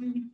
嗯。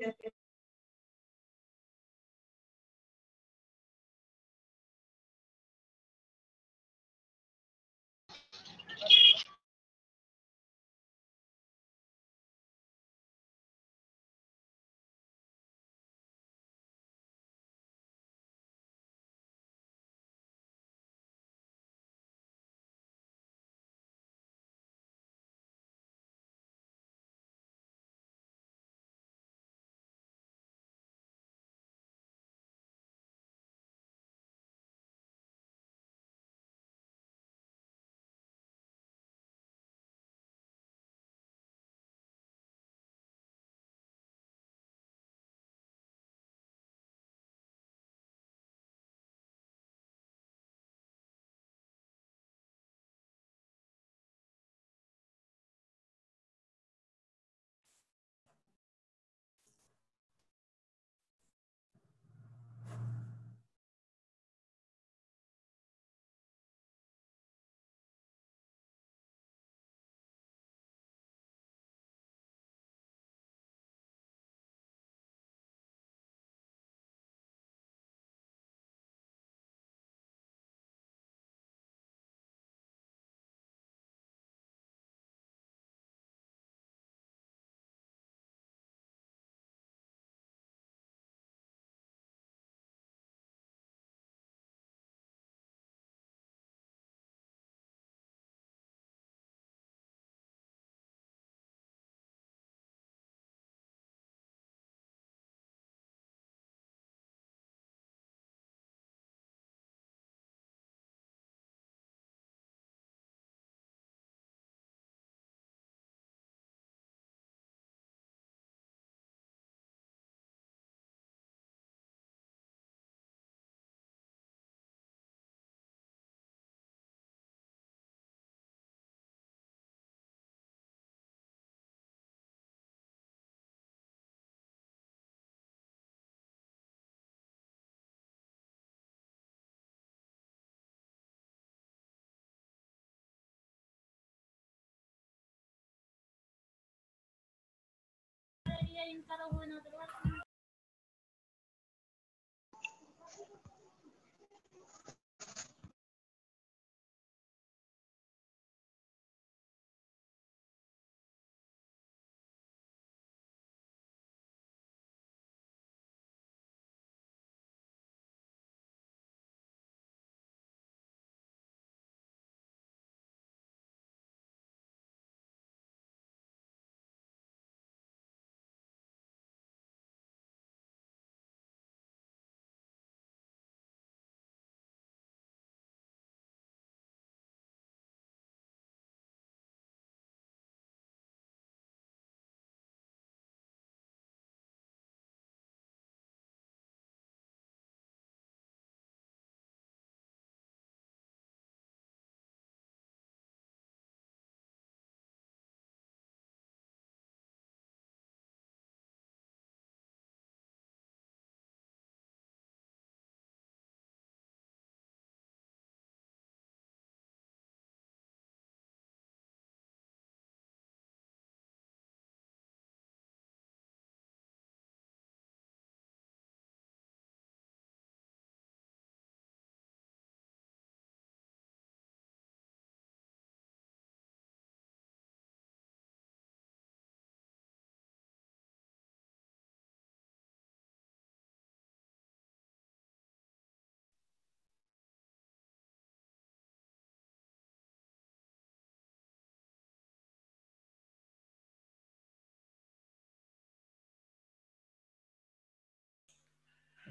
en cada uno de los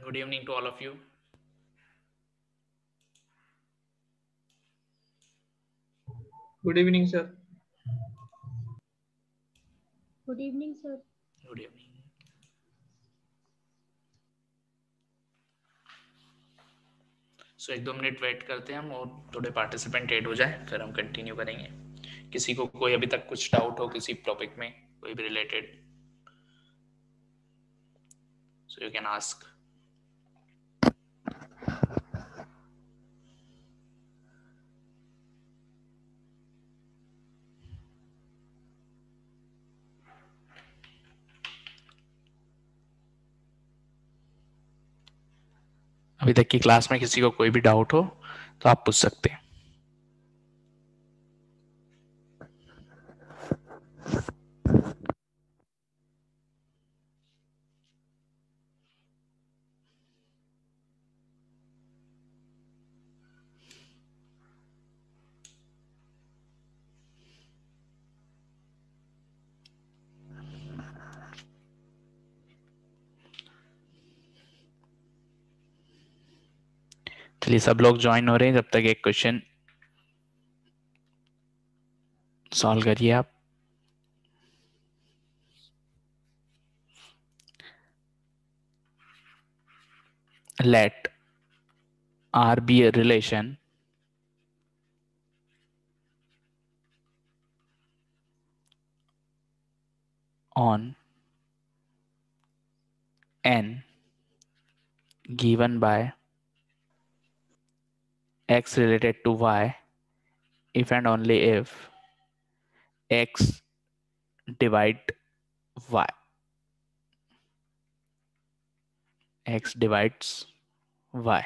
good evening to all of you good evening sir good evening sir good evening so so, एक दो minute wait करते हैं हम और थोड़े participant add हो जाए फिर हम कंटिन्यू करेंगे किसी को कोई अभी तक कुछ डाउट हो किसी टॉपिक में कोई भी related so you can ask अभी तक की क्लास में किसी को कोई भी डाउट हो तो आप पूछ सकते हैं इसलिए सब लोग ज्वाइन हो रहे हैं जब तक एक क्वेश्चन सॉल्व करिए आप let R be a relation on N given by x related to y if and only if x divide y x divides y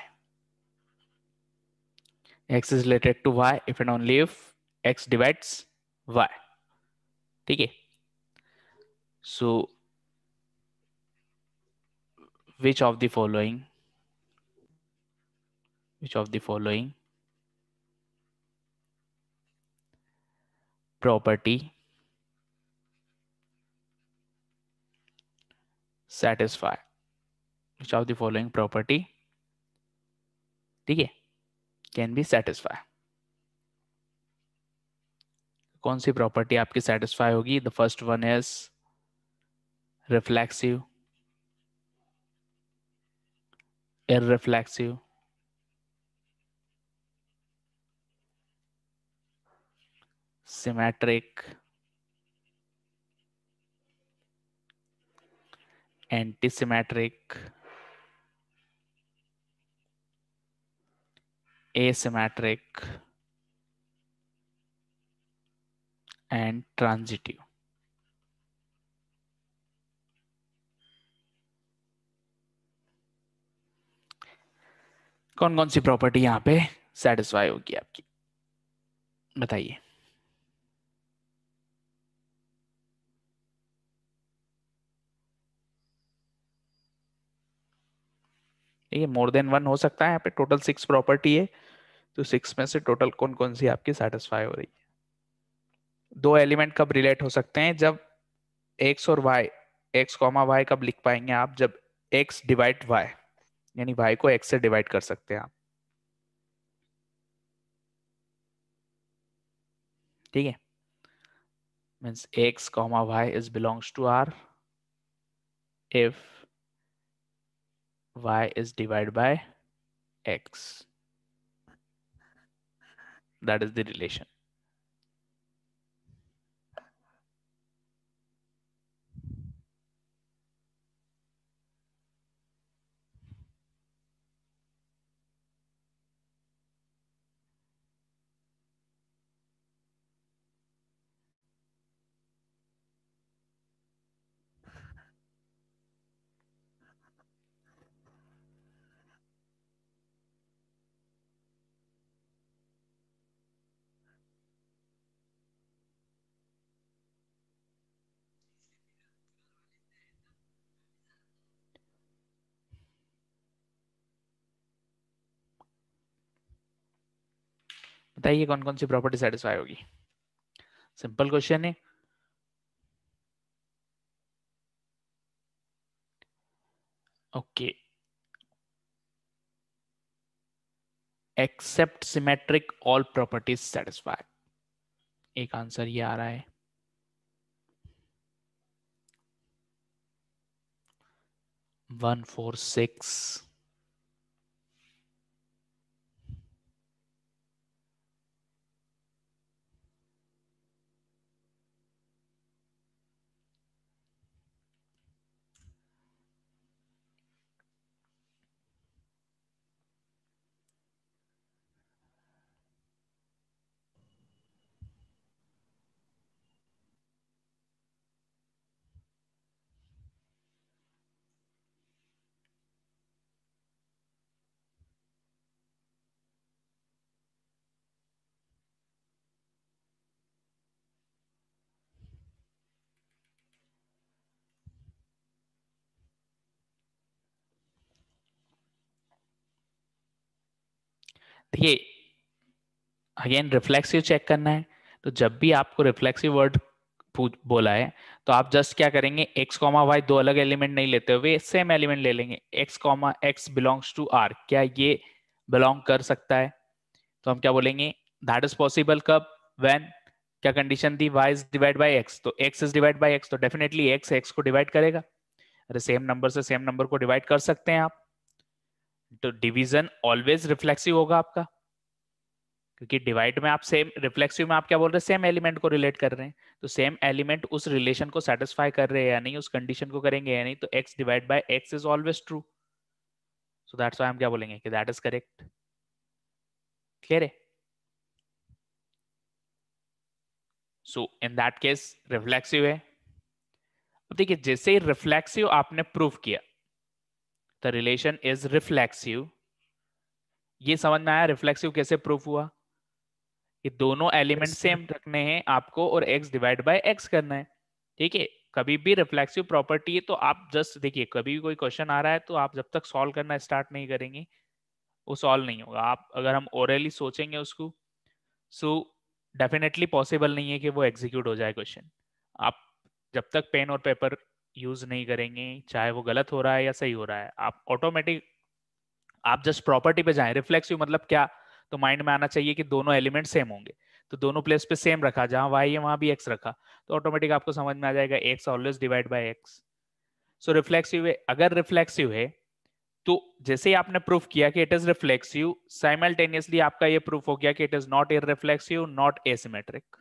x is related to y if and only if x divides y ठीक है so which of the following which of the following property satisfy which of the following property ठीक है can be satisfy कौन सी property आपकी satisfy होगी the first one is reflexive इर symmetric antisymmetric asymmetric and transitive कौन कौन सी प्रॉपर्टी यहां पे सेटिस्फाई होगी आपकी बताइए ठीक है मोर देन वन हो सकता है यहाँ पे टोटल सिक्स प्रॉपर्टी है तो सिक्स में से टोटल कौन कौन सी आपकी सेटिस्फाई हो रही है दो एलिमेंट कब रिलेट हो सकते हैं जब एक्स और वाई एक्स कॉमा वाई कब लिख पाएंगे आप जब एक्स डिवाइड वाई यानी वाई को एक्स से डिवाइड कर सकते हैं आप ठीक है means X comma Y is belongs to R if y is divided by x. That is the relation. बताइए कौन कौन सी प्रॉपर्टी सेटिस्फाई होगी सिंपल क्वेश्चन है okay except symmetric all properties satisfy एक आंसर ये आ रहा है वन फोर सिक्स देखिए अगेन रिफ्लेक्सिव चेक करना है तो जब भी आपको रिफ्लेक्सिव वर्ड बोला है तो आप जस्ट क्या करेंगे x, y दो अलग एलिमेंट नहीं लेते हुए सेम एलिमेंट ले लेंगे x, x belongs to r क्या ये बिलोंग कर सकता है तो हम क्या बोलेंगे दैट इज पॉसिबल कब वेन क्या कंडीशन थी y is divide by x तो x is divide by x तो डेफिनेटली x x को डिवाइड करेगा अरे सेम नंबर से सेम नंबर को डिवाइड कर सकते हैं आप तो डिवीजन ऑलवेज रिफ्लेक्सिव होगा आपका क्योंकि डिवाइड में आप सेम रिफ्लेक्सिव में आप क्या बोल रहे हैं सेम एलिमेंट को रिलेट कर रहे हैं तो सेम एलिमेंट उस रिलेशन को सेटिस्फाई कर रहे हैं या नहीं उस कंडीशन को करेंगे या नहीं तो X divide by X is always true so that's why हम क्या बोलेंगे कि दैट इज करेक्ट क्लियर है so in that case reflexive है देखिए जैसे ही रिफ्लेक्सिव आपने प्रूव किया रिलेशन इज रिफ्लेक्सिव ये समझ में आया रिफ्लेक्सिव कैसे प्रूफ हुआ कि दोनों एलिमेंट सेम रखने हैं आपको और एक्स डिवाइड बाय एक्स करना है ठीक है कभी भी रिफ्लेक्सिव प्रॉपर्टी है तो आप जस्ट देखिए कभी भी कोई क्वेश्चन आ रहा है तो आप जब तक सॉल्व करना स्टार्ट नहीं करेंगे वो सॉल्व नहीं होगा आप अगर हम ओरली सोचेंगे उसको सो डेफिनेटली पॉसिबल नहीं है कि वो एग्जीक्यूट हो जाए क्वेश्चन आप जब तक पेन और पेपर यूज नहीं करेंगे चाहे वो गलत हो रहा है या सही हो रहा है आप ऑटोमेटिक आप जस्ट प्रॉपर्टी पे जाए रिफ्लेक्सिव मतलब क्या तो माइंड में आना चाहिए कि दोनों एलिमेंट सेम होंगे तो दोनों प्लेस पे सेम रखा जहां वाई है वहां भी एक्स रखा तो ऑटोमेटिक आपको समझ में आ जाएगा X always divide by X so reflexive है अगर रिफ्लेक्सिव है तो जैसे ही आपने प्रूफ किया कि इट इज रिफ्लेक्सिव साइमल्टेनियसली आपका ये प्रूफ हो गया कि इट इज नॉट इ रिफ्लेक्सिव नॉट एसिमेट्रिक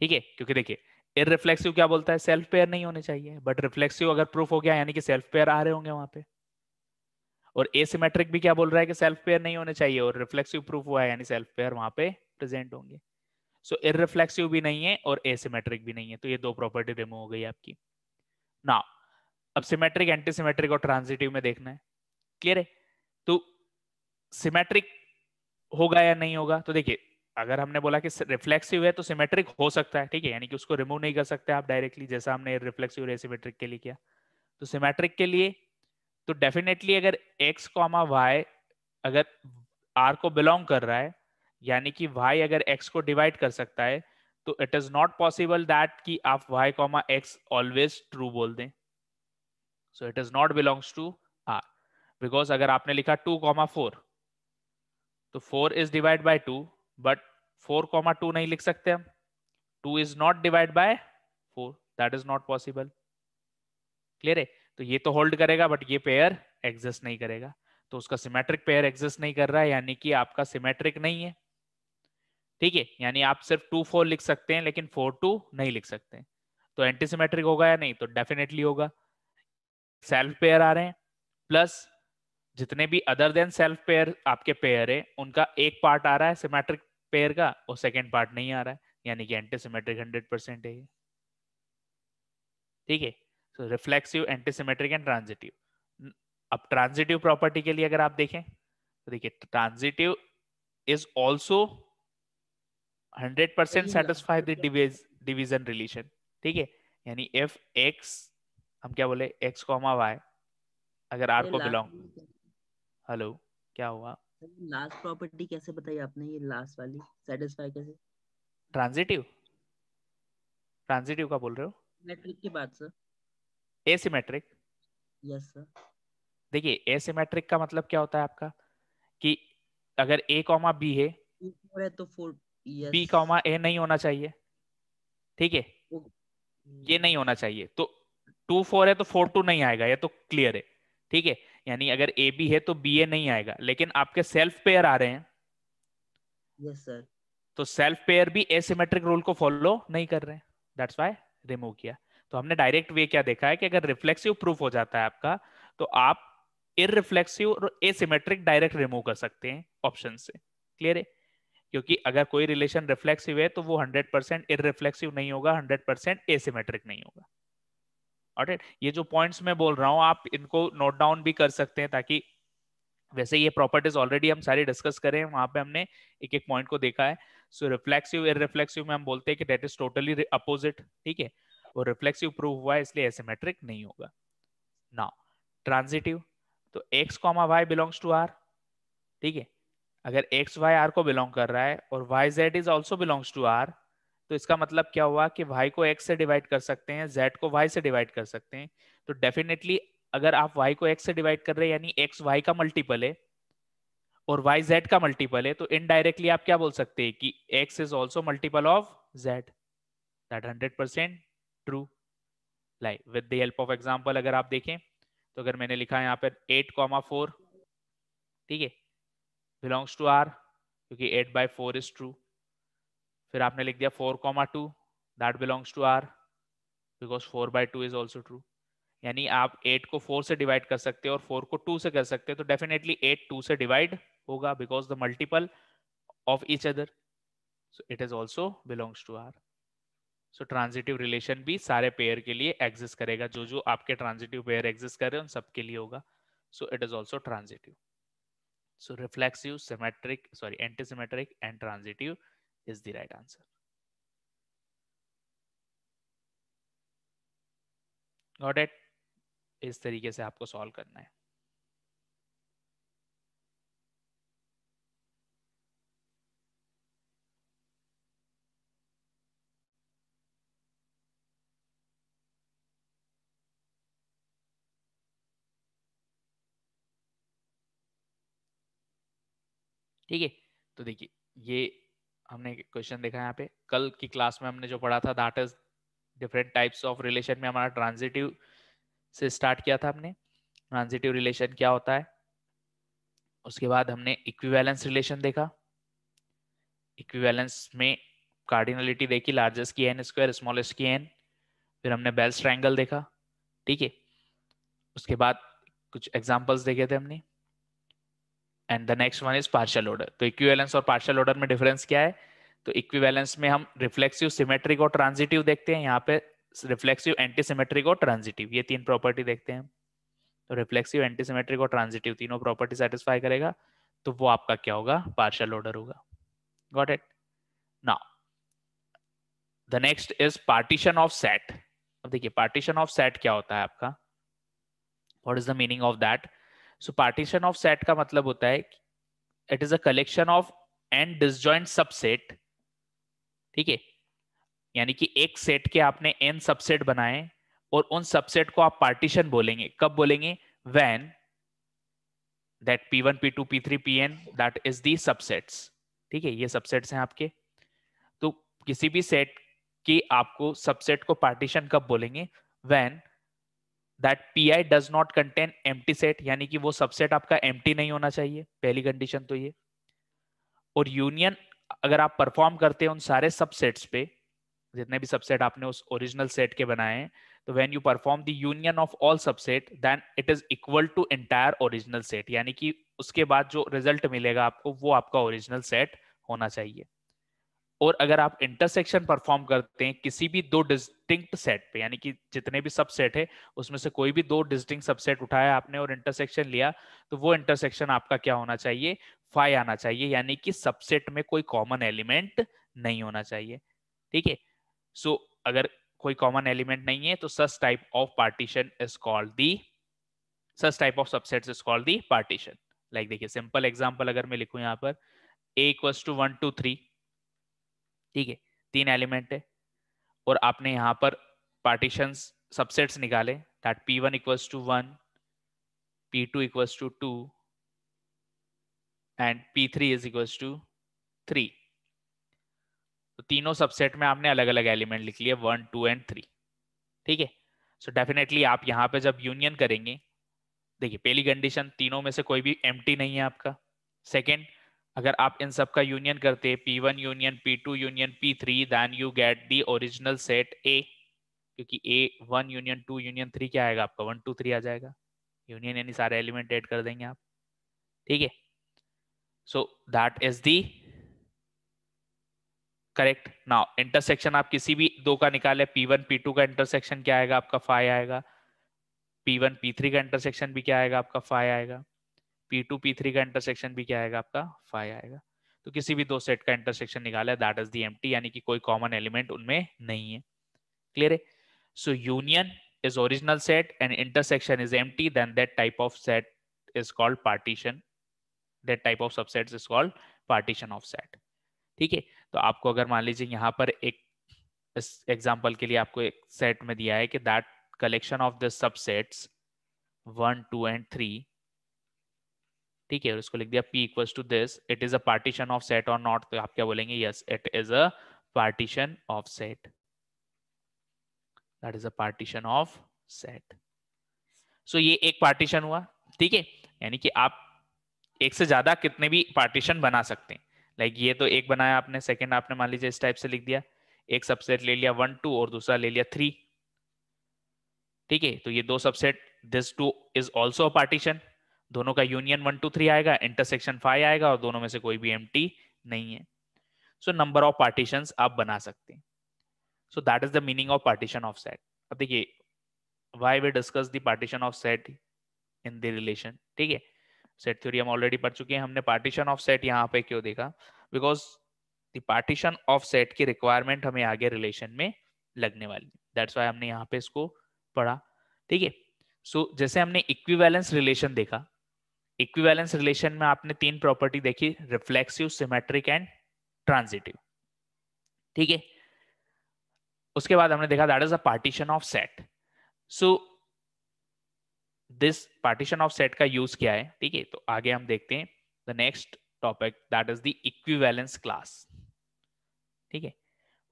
ठीक है क्योंकि देखिए इनरिफ्लेक्सिव क्या बोलता है सेल्फ पेयर नहीं होने चाहिए बट रिफ्लेक्सिव अगर प्रूफ हो गया यानी कि सेल्फ पेयर आ रहे होंगे वहां पे और एसिमेट्रिक भी क्या बोल रहा है कि सेल्फ पेयर नहीं होने चाहिए और रिफ्लेक्सिव प्रूफ हुआ है यानी सेल्फ पेयर वहां पे प्रेजेंट होंगे सो so, इरिफ्लेक्सिव भी नहीं है और एसिमेट्रिक भी नहीं है तो ये दो प्रॉपर्टी रिमूव हो गई आपकी ना अब सिमेट्रिक एंटीसीमेट्रिक और ट्रांजिटिव में देखना है क्लियर है तो सिमेट्रिक होगा या नहीं होगा तो देखिए अगर हमने बोला कि रिफ्लेक्सिव है तो सिमेट्रिक हो सकता है ठीक है यानी कि उसको रिमूव नहीं कर सकते आप डायरेक्टली जैसा हमने रिफ्लेक्सिव और एसिमेट्रिक के लिए किया तो सिमेट्रिक के लिए तो डेफिनेटली अगर एक्स कॉमा वाई अगर आर को बिलोंग कर रहा है यानी कि वाई अगर एक्स को डिवाइड कर सकता है तो it is not possible that कि आप Y comma X always true बोल दें so it is not belongs to R because अगर आपने लिखा टू कॉमा फोर तो four is divide by two but four comma two नहीं लिख सकते हम two is not divide by four that is not possible clear है तो ये तो होल्ड करेगा बट ये पेयर एग्जिस्ट नहीं करेगा तो उसका सिमेट्रिक पेयर एग्जिस्ट नहीं कर रहा है यानी कि आपका सिमेट्रिक नहीं है ठीक है यानी आप सिर्फ टू फोर लिख सकते हैं लेकिन फोर टू नहीं लिख सकते हैं तो एंटीसीमेट्रिक होगा या नहीं तो डेफिनेटली होगा सेल्फ पेयर आ रहे हैं प्लस जितने भी अदर देन सेल्फ पेयर आपके पेयर है उनका एक पार्ट आ रहा है सिमेट्रिक पेयर का और सेकेंड पार्ट नहीं आ रहा है यानी कि एंटीसीमेट्रिक हंड्रेड परसेंट है ठीक है so reflexive antisymmetric and transitive अब ट्रांजिटिव प्रॉपर्टी के लिए अगर आप देखें तो देखिए transitive is also hundred percent satisfied division relation ठीक है यानी एफ एक्स हम क्या बोले एक्स कॉमा वाई अगर आर को बिलोंग हेलो क्या हुआ लास्ट प्रॉपर्टी कैसे बताई आपने ये लास्ट वाली सेटिस्फाई कैसे ट्रांजिटिव ट्रांजिटिव का बोल रहे हो मैट्रिक की बात सर एसिमेट्रिक यस सर देखिए एसिमेट्रिक का मतलब क्या होता है आपका कि अगर ए कॉमा बी है तो फोर बी कॉमा ए नहीं होना चाहिए ठीक है oh. ये नहीं होना चाहिए तो टू फोर है तो फोर टू नहीं आएगा ये तो क्लियर है ठीक है यानी अगर ए बी है तो बी ए नहीं आएगा लेकिन आपके सेल्फ पेयर आ रहे हैं yes, sir. तो सेल्फ पेयर भी एसिमेट्रिक रूल को फॉलो नहीं कर रहे दैट्स वाई रिमूव किया तो हमने डायरेक्ट वे क्या देखा है कि अगर रिफ्लेक्सिव प्रूफ हो जाता है आपका तो आप इरिफ्लेक्सिव और एसिमेट्रिक डायरेक्ट रिमूव कर सकते हैं ऑप्शन से क्लियर है क्योंकि अगर कोई रिलेशन रिफ्लेक्सिव है तो वो 100% परसेंट इरिफ्लेक्सिव नहीं होगा 100% परसेंट एसिमेट्रिक नहीं होगा ऑडिट ये जो पॉइंट्स मैं बोल रहा हूँ आप इनको नोट डाउन भी कर सकते हैं ताकि वैसे ये प्रॉपर्टीज ऑलरेडी हम सारी डिस्कस करें वहां पे हमने एक एक पॉइंट को देखा है सो रिफ्लेक्सिव इरिफ्लेक्सिव में हम बोलते हैं कि डेट इज टोटली अपोजिट ठीक है वो रिफ्लेक्सिव प्रूव हुआ है इसलिए एसिमेट्रिक नहीं होगा ना ट्रांजिटिव तो X comma Y belongs to R ठीक है अगर एक्स वाई आर को बिलोंग कर रहा है और Y Z is also belongs to R तो इसका मतलब क्या हुआ कि वाई को एक्स से डिवाइड कर सकते हैं जेड को वाई से डिवाइड कर सकते हैं तो डेफिनेटली अगर आप वाई को एक्स से डिवाइड कर रहे हैं यानी एक्स वाई का मल्टीपल है और वाई जेड का मल्टीपल है तो इनडायरेक्टली आप क्या बोल सकते हैं कि X is also multiple of Z that hundred percent true like with the help of example अगर आप देखें तो अगर मैंने लिखा है यहाँ पर एट कॉमा फोर ठीक है बिलोंग्स टू आर क्योंकि eight by four is true फिर आपने लिख दिया four comma two that belongs to R because four by two is also true यानी आप एट को फोर से डिवाइड कर सकते हो और फोर को टू से कर सकते हो तो डेफिनेटली एट टू से डिवाइड होगा because the multiple of each other so it is also belongs to R so transitive relation भी सारे पेयर के लिए एग्जिस्ट करेगा जो जो आपके ट्रांजिटिव पेयर एग्जिस्ट कर रहे हैं उन सबके लिए होगा so it is also transitive so reflexive symmetric sorry antisymmetric and transitive is the right answer. Not at इस तरीके से आपको सॉल्व करना है ठीक है तो देखिए ये हमने क्वेश्चन देखा यहाँ पे कल की क्लास में हमने जो पढ़ा था that is different types of relation में हमारा ट्रांजिटिव से स्टार्ट किया था हमने ट्रांजिटिव रिलेशन क्या होता है उसके बाद हमने इक्विवेलेंस रिलेशन देखा इक्विवेलेंस में कार्डिनलिटी देखी लार्जेस्ट की एन स्क्वायर स्मॉलेस्ट की एन फिर हमने बेल्स ट्रायंगल देखा ठीक है उसके बाद कुछ एग्जांपल्स देखे थे हमने and the next one is partial order तो इक्विवेलेंस और पार्शियल ऑर्डर में डिफरेंस क्या है तो इक्विवेलेंस में हम रिफ्लेक्सिव सिमेट्रिक और ट्रांजिटिव देखते हैं यहाँ पे रिफ्लेक्सिव एंटीसीमेट्रिक और ट्रांजिटिव ये तीन प्रॉपर्टी देखते हैं तो रिफ्लेक्सिव एंटीसीमेट्रिक और ट्रांजिटिव तीनों प्रॉपर्टी सेटिस्फाई करेगा तो वो आपका क्या होगा पार्शियल ऑर्डर होगा got it now the next is partition of set अब देखिए पार्टीशन ऑफ सेट क्या होता है आपका what is the meaning of that so partition of set का मतलब होता है it is a collection of and disjoint subset ठीक है यानी कि एक सेट के आपने एन सबसेट बनाए और उन सबसेट को आप पार्टीशन बोलेंगे कब बोलेंगे when that P one P two P three P N that is the subsets ठीक है ये सबसेट्स हैं आपके तो किसी भी सेट की आपको सबसेट को पार्टीशन कब बोलेंगे when that pi does not contain empty set यानी कि वो सबसेट आपका एम्प्टी नहीं होना चाहिए पहली कंडीशन तो ये और यूनियन अगर आप परफॉर्म करते हैं उन सारे सबसेट्स पे जितने भी सबसेट आपने उस ओरिजिनल सेट के बनाए हैं तो when you perform the union of all subset then it is equal to entire original set यानी कि उसके बाद जो रिजल्ट मिलेगा आपको वो आपका ओरिजिनल सेट होना चाहिए और अगर आप इंटरसेक्शन परफॉर्म करते हैं किसी भी दो डिस्टिंक्ट सेट पे यानी कि जितने भी सबसेट है उसमें से कोई भी दो डिस्टिंक्ट सबसेट उठाया आपने और इंटरसेक्शन लिया तो वो इंटरसेक्शन आपका क्या होना चाहिए फाइव आना चाहिए यानी कि सबसेट में कोई कॉमन एलिमेंट नहीं होना चाहिए ठीक है सो अगर कोई कॉमन एलिमेंट नहीं है तो such type of partition is called the such type of subset is called the partition like देखिए सिंपल एग्जाम्पल अगर मैं लिखू यहां पर A equals to one two three ठीक है तीन एलिमेंट है और आपने यहाँ पर पार्टीशन सबसेट्स निकाले that P one equals to one P two equals to two and P three is equals to three तो तीनों सबसेट में आपने अलग अलग एलिमेंट लिख लिए वन टू एंड थ्री ठीक है सो डेफिनेटली आप यहाँ पे जब यूनियन करेंगे देखिए पहली कंडीशन तीनों में से कोई भी एम्प्टी नहीं है आपका सेकेंड अगर आप इन सब का यूनियन करते P one union P two union P three then you get the original set A क्योंकि A one union two union three क्या आएगा आपका वन टू थ्री आ जाएगा यूनियन यानी सारे एलिमेंट एड कर देंगे आप ठीक है so that is the correct now intersection आप किसी भी दो का निकाले पी वन पी टू का इंटरसेक्शन क्या आएगा आपका फाइव आएगा पी वन पी थ्री का इंटरसेक्शन भी क्या आएगा आपका फाइव आएगा पी टू पी थ्री का इंटरसेक्शन भी क्या आएगा आपका फाइव आएगा तो किसी भी दो सेट का इंटरसेक्शन निकाला दैट इज दी एम यानी कि कोई कॉमन एलिमेंट उनमें नहीं है क्लियर है so union is is original set and intersection is empty then that type of set is called partition that type of subsets is called partition of set ठीक है तो आपको अगर मान लीजिए यहाँ पर एक इस एग्जाम्पल के लिए आपको एक सेट में दिया है कि that collection of the subsets one two and three ठीक है उसको लिख दिया p equals to this it is a partition of set और नॉट तो आप क्या बोलेंगे yes it is a partition of set that is a partition of set so ये एक पार्टीशन हुआ ठीक है यानी कि आप एक से ज्यादा कितने भी पार्टीशन बना सकते हैं लाइक like ये तो एक बनाया आपने सेकेंड आपने मान लीजिए इस टाइप से लिख दिया एक सबसेट ले लिया वन टू और दूसरा ले लिया थ्री ठीक है तो ये दो subset this two is also partition दोनों का यूनियन वन टू थ्री आएगा इंटरसेक्शन फाइव आएगा और दोनों में से कोई भी एम नहीं है सो नंबर ऑफ पार्टीशन आप बना सकते हैं so that is the meaning of partition of set अब देखिए why we discuss partition partition of set in the relation ठीक है सेट थ्योरी हम ऑलरेडी पढ़ चुके हैं हमने पार्टीशन ऑफ सेट यहाँ पे क्यों देखा because the partition of set की रिक्वायरमेंट हमें आगे रिलेशन में लगने वाली दैट्स वाई हमने यहाँ पे इसको पढ़ा ठीक है सो जैसे हमने इक्वी रिलेशन देखा इक्विवेलेंस रिलेशन में आपने तीन प्रॉपर्टी देखी रिफ्लेक्सिव सिमेट्रिक एंड ट्रांजिटिव ठीक है उसके बाद हमने देखा that is a partition of set so this partition of set का यूज क्या है ठीक है तो आगे हम देखते हैं the next topic that is the equivalence class ठीक है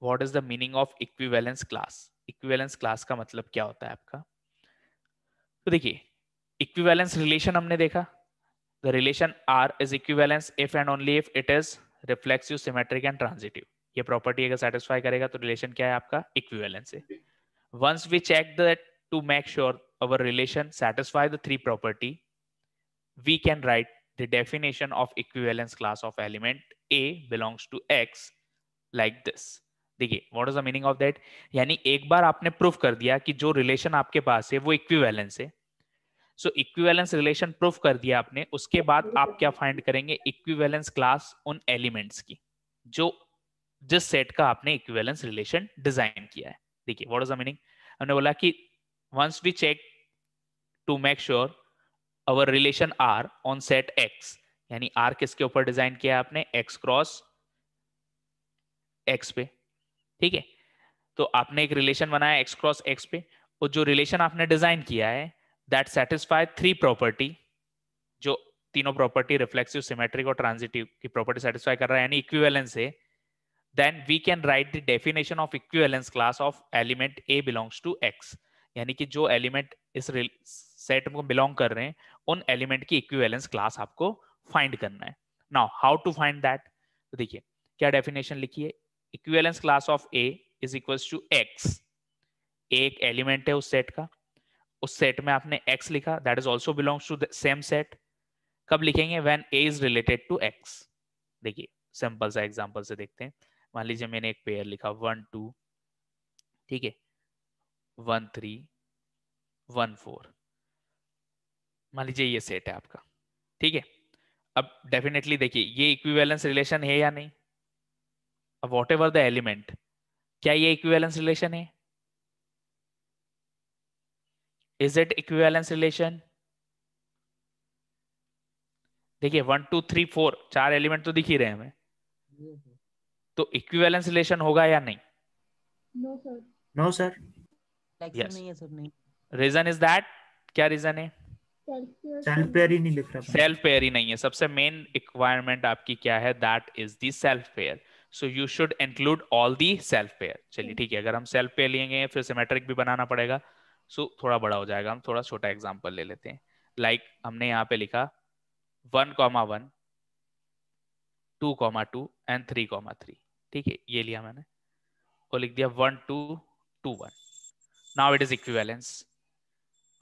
what is the meaning of equivalence class equivalence class का मतलब क्या होता है आपका तो देखिए इक्विवेलेंस रिलेशन हमने देखा the relation R is equivalence if and only if it is reflexive, symmetric and transitive. ye property agar satisfy karega to relation kya hai aapka equivalence hai once we check that to make sure our relation satisfy the three property we can write the definition of equivalence class of element a belongs to x like this देखिए what is the meaning of that यानी एक बार आपने prove कर दिया कि जो relation आपके पास है वो इक्विवेलेंस है सो इक्विवेलेंस रिलेशन प्रूफ कर दिया आपने उसके बाद आप क्या फाइंड करेंगे इक्विवेलेंस क्लास उन एलिमेंट्स की जो जिस सेट का आपने इक्विवेलेंस रिलेशन डिजाइन किया है देखिए व्हाट इज द मीनिंग हमने बोला कि once we check to make sure our relation R on set X यानी आर किसके ऊपर डिजाइन किया आपने एक्स क्रॉस एक्स पे ठीक है तो आपने एक रिलेशन बनाया एक्स क्रॉस एक्स पे और जो रिलेशन आपने डिजाइन किया है दैट सेटिस्फाई थ्री प्रॉपर्टी जो तीनों प्रॉपर्टी रिफ्लेक्सिव सिमेट्रिक और ट्रांजिटिव की प्रॉपर्टी सेटिस्फाई कर रहा है यानी इक्विवेलेंस है then we can write the definition of equivalence class of element A belongs to X यानी कि जो एलिमेंट इस सेट को बिलोंग कर रहे हैं उन एलिमेंट की इक्विवेलेंस क्लास आपको फाइंड करना है now how to find that देखिए क्या डेफिनेशन लिखी है equivalence class of A is equals to X एक एलिमेंट है उस सेट का उस सेट में आपने एक्स लिखा that is also belongs to the same set कब लिखेंगे when A is related to X देखिए सिंपल सा एग्जाम्पल से देखते हैं मान लीजिए मैंने एक पेयर लिखा वन टू ठीक है वन थ्री वन फोर मान लीजिए ये सेट है आपका ठीक है अब डेफिनेटली देखिए ये इक्विवेलेंस रिलेशन है या नहीं अब वॉट एवर द एलिमेंट क्या ये इक्विवेलेंस रिलेशन है इज इट इक्विवेलेंस रिलेशन देखिए वन टू थ्री फोर चार एलिमेंट तो दिख ही रहे हैं हमें तो इक्विवेलेंस रिलेशन होगा या नहीं no sir no sir reason is that क्या रीजन है सेल्फ पेयर ही नहीं लिख रहा सेल्फ पेयर ही नहीं है सबसे मेन रिक्वायरमेंट आपकी क्या है that is the self pair so you should include all the self pair चलिए ठीक है अगर हम सेल्फ पेयर लेंगे फिर सिमेट्रिक भी बनाना पड़ेगा सो so, थोड़ा बड़ा हो जाएगा हम थोड़ा छोटा एग्जाम्पल ले लेते हैं लाइक like, हमने यहाँ पे लिखा one comma one two comma two and three comma three ठीक है ये लिया मैंने और लिख दिया one two two one now it is equivalence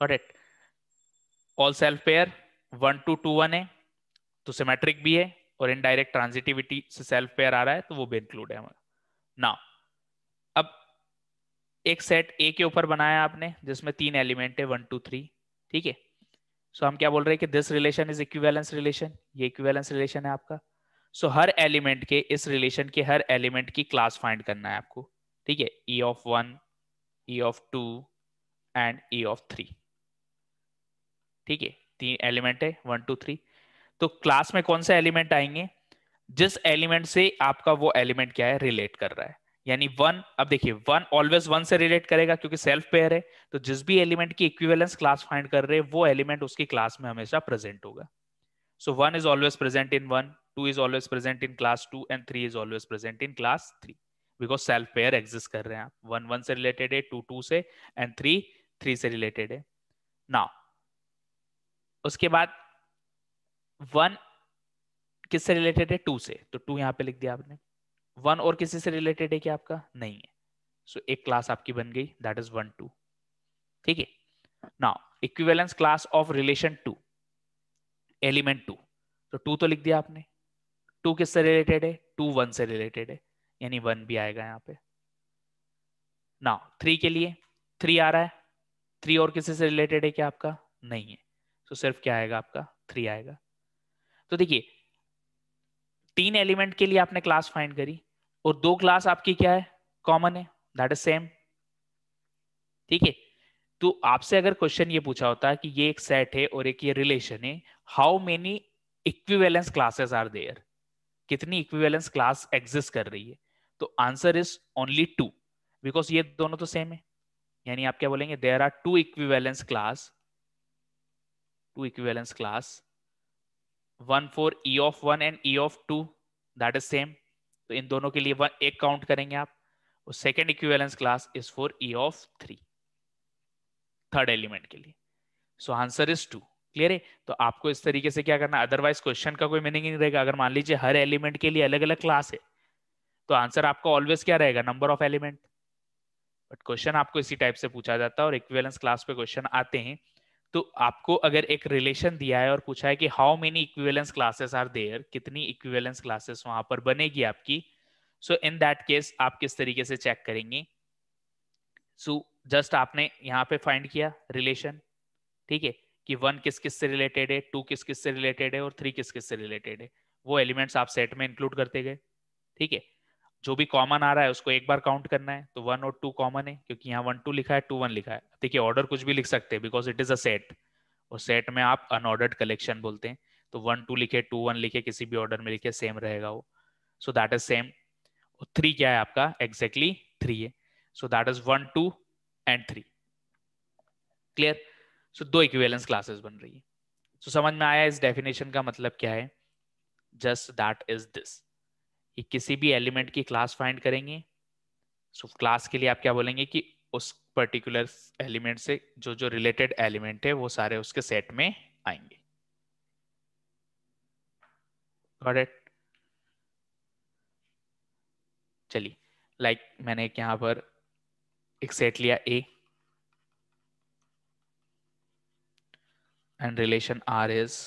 balance it all self pair one two two one है तो सिमेट्रिक भी है और इनडायरेक्ट ट्रांजिटिविटी से सेल्फ पेयर आ रहा है तो वो भी इंक्लूड है हमारा नाउ एक सेट ए के ऊपर बनाया आपने जिसमें तीन एलिमेंट है वन टू थ्री ठीक है सो हम क्या बोल रहे हैं कि this relation is equivalence relation ये इक्वेलेंस रिलेशन है आपका सो so, हर एलिमेंट के इस रिलेशन के हर एलिमेंट की क्लास फाइंड करना है आपको ठीक है E of one E of two and E of three ठीक है तीन एलिमेंट है वन टू थ्री तो क्लास में कौन से एलिमेंट आएंगे जिस एलिमेंट से आपका वो एलिमेंट क्या है रिलेट कर रहा है यानी वन अब देखिए वन ऑलवेज वन से रिलेट करेगा क्योंकि सेल्फ पेयर है तो जिस भी एलिमेंट की इक्विवेलेंस क्लास फाइंड कर रहे हैं वो एलिमेंट उसकी क्लास में हमेशा प्रेजेंट होगा so one is always present in one two is always present in class two and three is always present in class three because self pair exist कर रहे हैं आप वन वन से related है two two से and three three से related है ना उसके बाद वन किससे रिलेटेड है टू से तो टू यहां पे लिख दिया आपने वन और किसी से रिलेटेड है क्या आपका नहीं है सो so, एक क्लास आपकी बन गई दैट इज वन टू ठीक है now equivalence class of relation two element two तो टू तो लिख दिया आपने टू किससे रिलेटेड है टू वन से रिलेटेड है यानी वन भी आएगा यहाँ पे नाउ थ्री के लिए थ्री आ रहा है थ्री और किसी से रिलेटेड है क्या आपका नहीं है तो so, सिर्फ क्या आएगा आपका थ्री आएगा तो देखिए तीन एलिमेंट के लिए आपने क्लास फाइंड करी और दो क्लास आपकी क्या है कॉमन है दैट इज सेम ठीक है तो आपसे अगर क्वेश्चन ये पूछा होता कि ये एक सेट है और एक ये रिलेशन है how many equivalence classes are there कितनी इक्विवेलेंस क्लास एग्जिस्ट कर रही है तो answer is only two because ये दोनों तो सेम है यानी आप क्या बोलेंगे there are two equivalence class two equivalence class one for E of one and E of two that is same तो इन दोनों के लिए वन एक काउंट करेंगे आप और second equivalence class is for E of three third element के लिए so answer is two clear है तो आपको इस तरीके से क्या करना अदरवाइज क्वेश्चन का कोई मीनिंग नहीं रहेगा अगर मान लीजिए हर एलिमेंट के लिए अलग अलग क्लास है तो आंसर आपका ऑलवेज क्या रहेगा number of element but question आपको इसी टाइप से पूछा जाता है और इक्वेलेंस क्लास पे क्वेश्चन आते हैं तो आपको अगर एक रिलेशन दिया है और पूछा है कि how many equivalence classes are there कितनी इक्विवेलेंस क्लासेस वहां पर बनेगी आपकी सो इन दैट केस आप किस तरीके से चेक करेंगे सो so, जस्ट आपने यहाँ पे फाइंड किया रिलेशन ठीक है कि वन किस किस से रिलेटेड है टू किस किस से रिलेटेड है और थ्री किस किस से रिलेटेड है वो एलिमेंट्स आप सेट में इंक्लूड करते गए ठीक है जो भी कॉमन आ रहा है उसको एक बार काउंट करना है तो वन और टू कॉमन है क्योंकि यहाँ वन टू लिखा है टू वन लिखा है देखिए ऑर्डर कुछ भी लिख सकते हैं because it is a set और सेट में आप अनऑर्डर्ड कलेक्शन बोलते हैं तो वन टू लिखे टू वन लिखे किसी भी ऑर्डर में लिखे सेम रहेगा वो so that is same three क्या है आपका एग्जैक्टली exactly थ्री है so that is one two and three clear so दो इक्वेलेंस क्लासेस बन रही है सो so, समझ में आया इस डेफिनेशन का मतलब क्या है जस्ट दैट इज दिस कि किसी भी एलिमेंट की क्लास फाइंड करेंगे सो so, क्लास के लिए आप क्या बोलेंगे कि उस पर्टिकुलर एलिमेंट से जो जो रिलेटेड एलिमेंट है वो सारे उसके सेट में आएंगे चलिए लाइक like, मैंने एक यहां पर एक सेट लिया A and relation R is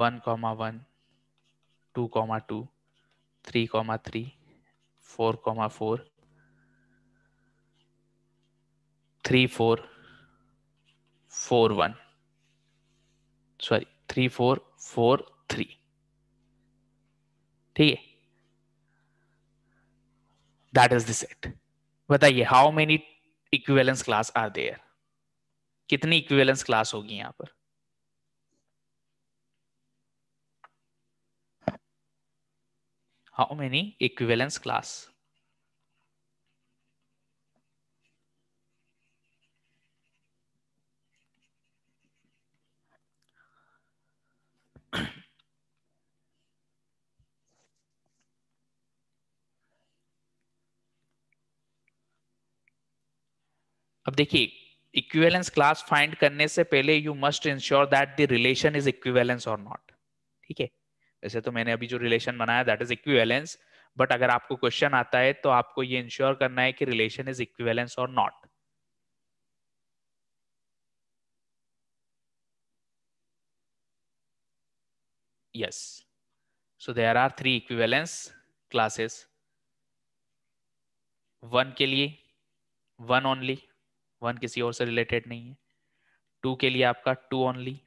one comma one two comma two three comma three four comma four three four four one sorry three four four three ठीक है दैट इज द सेट बताइए how many equivalence class are there कितनी equivalence class होगी यहां पर how many equivalence class? अब देखिए equivalence class find करने से पहले you must ensure that the relation is equivalence और नॉट ठीक है वैसे तो मैंने अभी जो रिलेशन बनाया दैट इज इक्विवेलेंस बट अगर आपको क्वेश्चन आता है तो आपको ये इंश्योर करना है कि रिलेशन इज इक्विवेलेंस और not yes so there are three equivalence classes one के लिए वन ओनली वन किसी और से रिलेटेड नहीं है टू के लिए आपका टू ओनली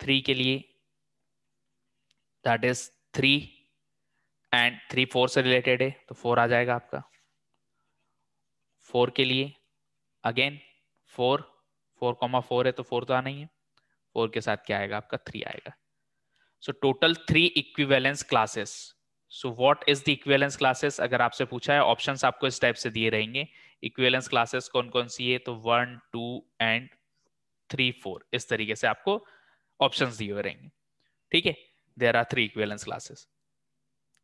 थ्री के लिए that is three and three four से रिलेटेड है तो फोर आ जाएगा आपका फोर के लिए again four four comma four है तो फोर तो आना ही है फोर के साथ क्या आएगा आपका थ्री आएगा so total three equivalence classes so what is the equivalence classes अगर आपसे पूछा है ऑप्शंस आपको इस टाइप से दिए रहेंगे इक्विवेलेंस क्लासेस कौन कौन सी है तो one two and three four इस तरीके से आपको ऑप्शन दिए रहेंगे ठीक है there are three equivalence classes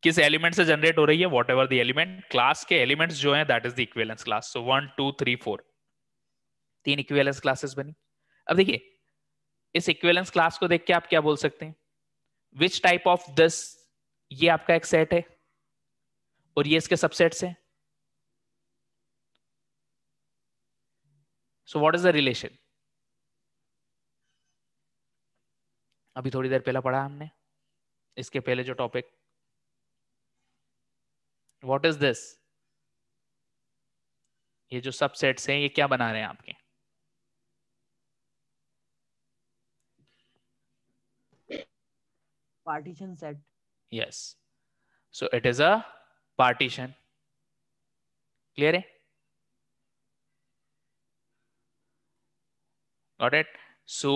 किस एलिमेंट से जनरेट हो रही है whatever the element class के एलिमेंट्स जो है that is the equivalence class so one two three four तीन इक्वेलेंस क्लासेस बनी अब देखिए इस इक्वेलेंस क्लास को देख के आप क्या बोल सकते हैं विच टाइप ऑफ दिस ये आपका एक सेट है और ये इसके सबसेट्स हैं so what is the relation अभी थोड़ी देर पहला पढ़ा हमने इसके पहले जो टॉपिक वॉट इज दिस ये जो सबसेट्स हैं ये क्या बना रहे हैं आपके partition set yes so it is a partition clear है गॉट इट सो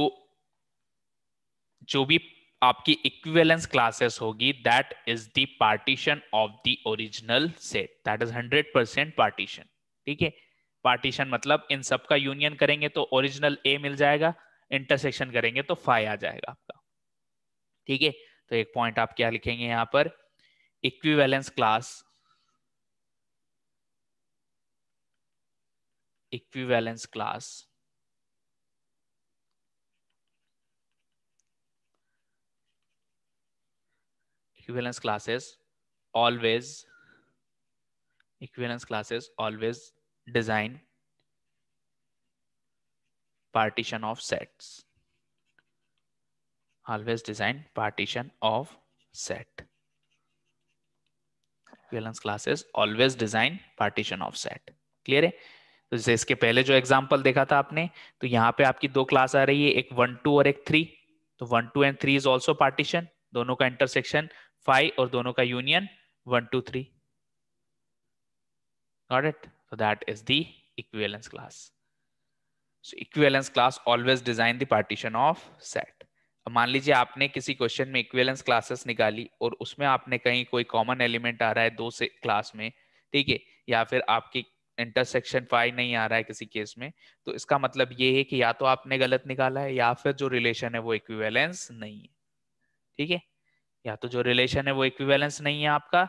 जो भी आपकी इक्विवेलेंस क्लासेस होगी that is the partition of the original set that is 100 percent partition ठीक है पार्टीशन मतलब इन सब का यूनियन करेंगे तो ओरिजिनल ए मिल जाएगा इंटरसेक्शन करेंगे तो फाइ आ जाएगा आपका ठीक है तो एक पॉइंट आप क्या लिखेंगे यहां पर equivalence class equivalence class equivalence classes always equivalence classes always design partition of sets always design partition of set equivalence classes always design partition of set clear hai तो जैसे इसके पहले जो एग्जांपल देखा था आपने तो यहाँ पे आपकी दो क्लास आ रही है एक वन टू और एक थ्री तो one two and three is also partition दोनों का इंटरसेक्शन फाइव और दोनों का union one two three got it so that is the equivalence class so equivalence class always design the partition of set मान लीजिए आपने किसी क्वेश्चन में इक्वेलेंस क्लासेस निकाली और उसमें आपने कहीं कोई कॉमन एलिमेंट आ रहा है दो से क्लास में ठीक है या फिर आपकी इंटरसेक्शन फाइव नहीं आ रहा है किसी केस में तो इसका मतलब ये है कि या तो आपने गलत निकाला है या फिर जो रिलेशन है वो इक्वेलेंस नहीं है ठीक है या तो जो रिलेशन है वो इक्विवेलेंस नहीं है आपका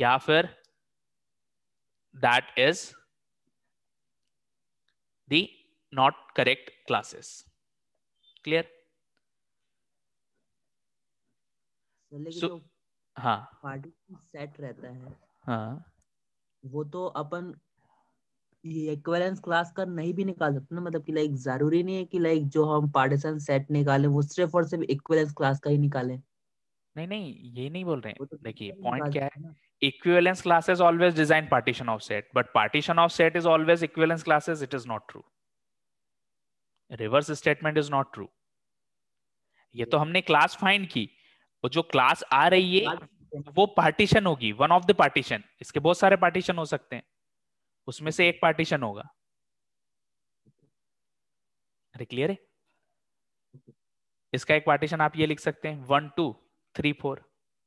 या फिर that is the not correct classes clear हाँ सेट रहता है हाँ वो तो अपन इक्वेलेंस क्लास का नहीं भी निकाल सकते ना मतलब कि लाइक जरूरी नहीं है कि लाइक जो हम पार्टीशन सेट निकालें वो सिर्फ और सिर्फ इक्वलेंस क्लास का ही निकालें नहीं नहीं ये नहीं बोल रहे हैं तो देखिए पॉइंट क्या है equivalence classes always design partition of set but partition of set is always equivalence classes it is not true reverse statement is not true ये तो हमने क्लास फाइंड की वो जो क्लास आ रही है वो पार्टीशन होगी वन ऑफ द पार्टीशन इसके बहुत सारे पार्टीशन हो सकते हैं उसमें से एक पार्टीशन होगा अरे क्लियर है इसका एक पार्टीशन आप ये लिख सकते हैं one two three four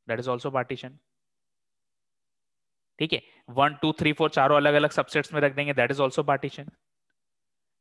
that is also partition ठीक है वन टू थ्री फोर चारों अलग अलग सबसेट्स में रख देंगे that is also partition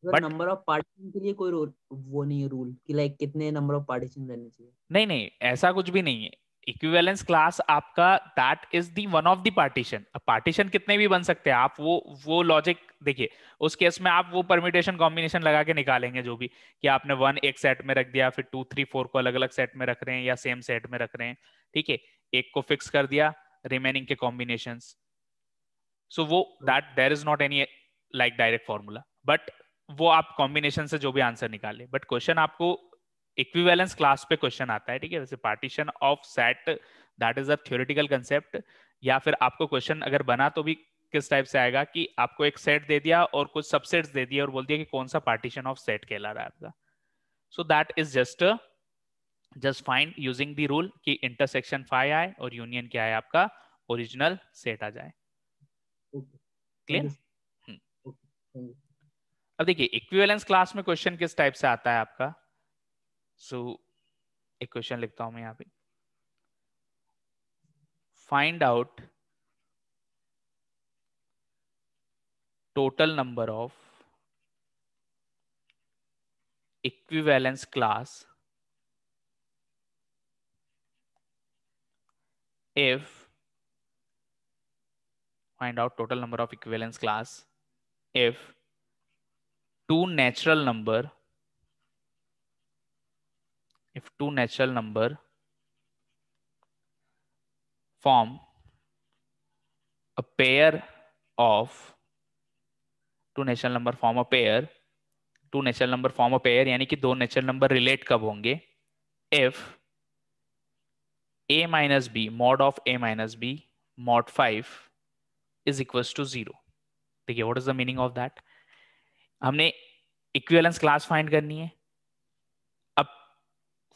but number of partition के लिए कोई रूल वो नहीं है रूल कि लाइक कितने नंबर ऑफ पार्टीशन रहने चाहिए नहीं नहीं ऐसा कुछ भी नहीं है इक्विवेलेंस क्लास आपका that is the one of the partition partition कितने भी बन सकते हैं आप वो वो लॉजिक देखिए उस केस में आप वो परमिटेशन कॉम्बिनेशन लगा के निकालेंगे जो भी कि आपने वन एक सेट में रख दिया फिर टू थ्री फोर को अलग अलग सेट में रख रहे हैं या सेम सेट में रख रहे हैं ठीक है एक को फिक्स कर दिया रिमेनिंग के कॉम्बिनेशन सो वो that there is not any like direct formula but वो आप कॉम्बिनेशन से जो भी आंसर निकाले बट क्वेश्चन आपको इक्विवेलेंस क्लास पे क्वेश्चन आता है ठीक है जैसे partition of set that is a theoretical concept या फिर आपको क्वेश्चन अगर बना तो भी किस टाइप से आएगा कि आपको एक सेट दे दिया और कुछ सबसेट्स दे दिया और बोल दिया कि कौन सा पार्टीशन ऑफ सेट कहला रहा है आपका so that is just just find using the rule कि इंटरसेक्शन फाइव आए और यूनियन क्या है आपका ओरिजिनल सेट आ जाए क्लियर हम्म। अब देखिए इक्विवेलेंस क्लास में क्वेश्चन किस टाइप से आता है आपका सो so, एक लिखता हूं मैं यहां पे find out total number of equivalence class if find out total number of equivalence class if two natural number if two natural number form a pair of two natural number form a pair two natural number form a pair yani ki दो natural number relate kab honge if a minus b mod of a minus b mod 5 is equals to zero देखिए what is the meaning of that हमने equivalence class find करनी है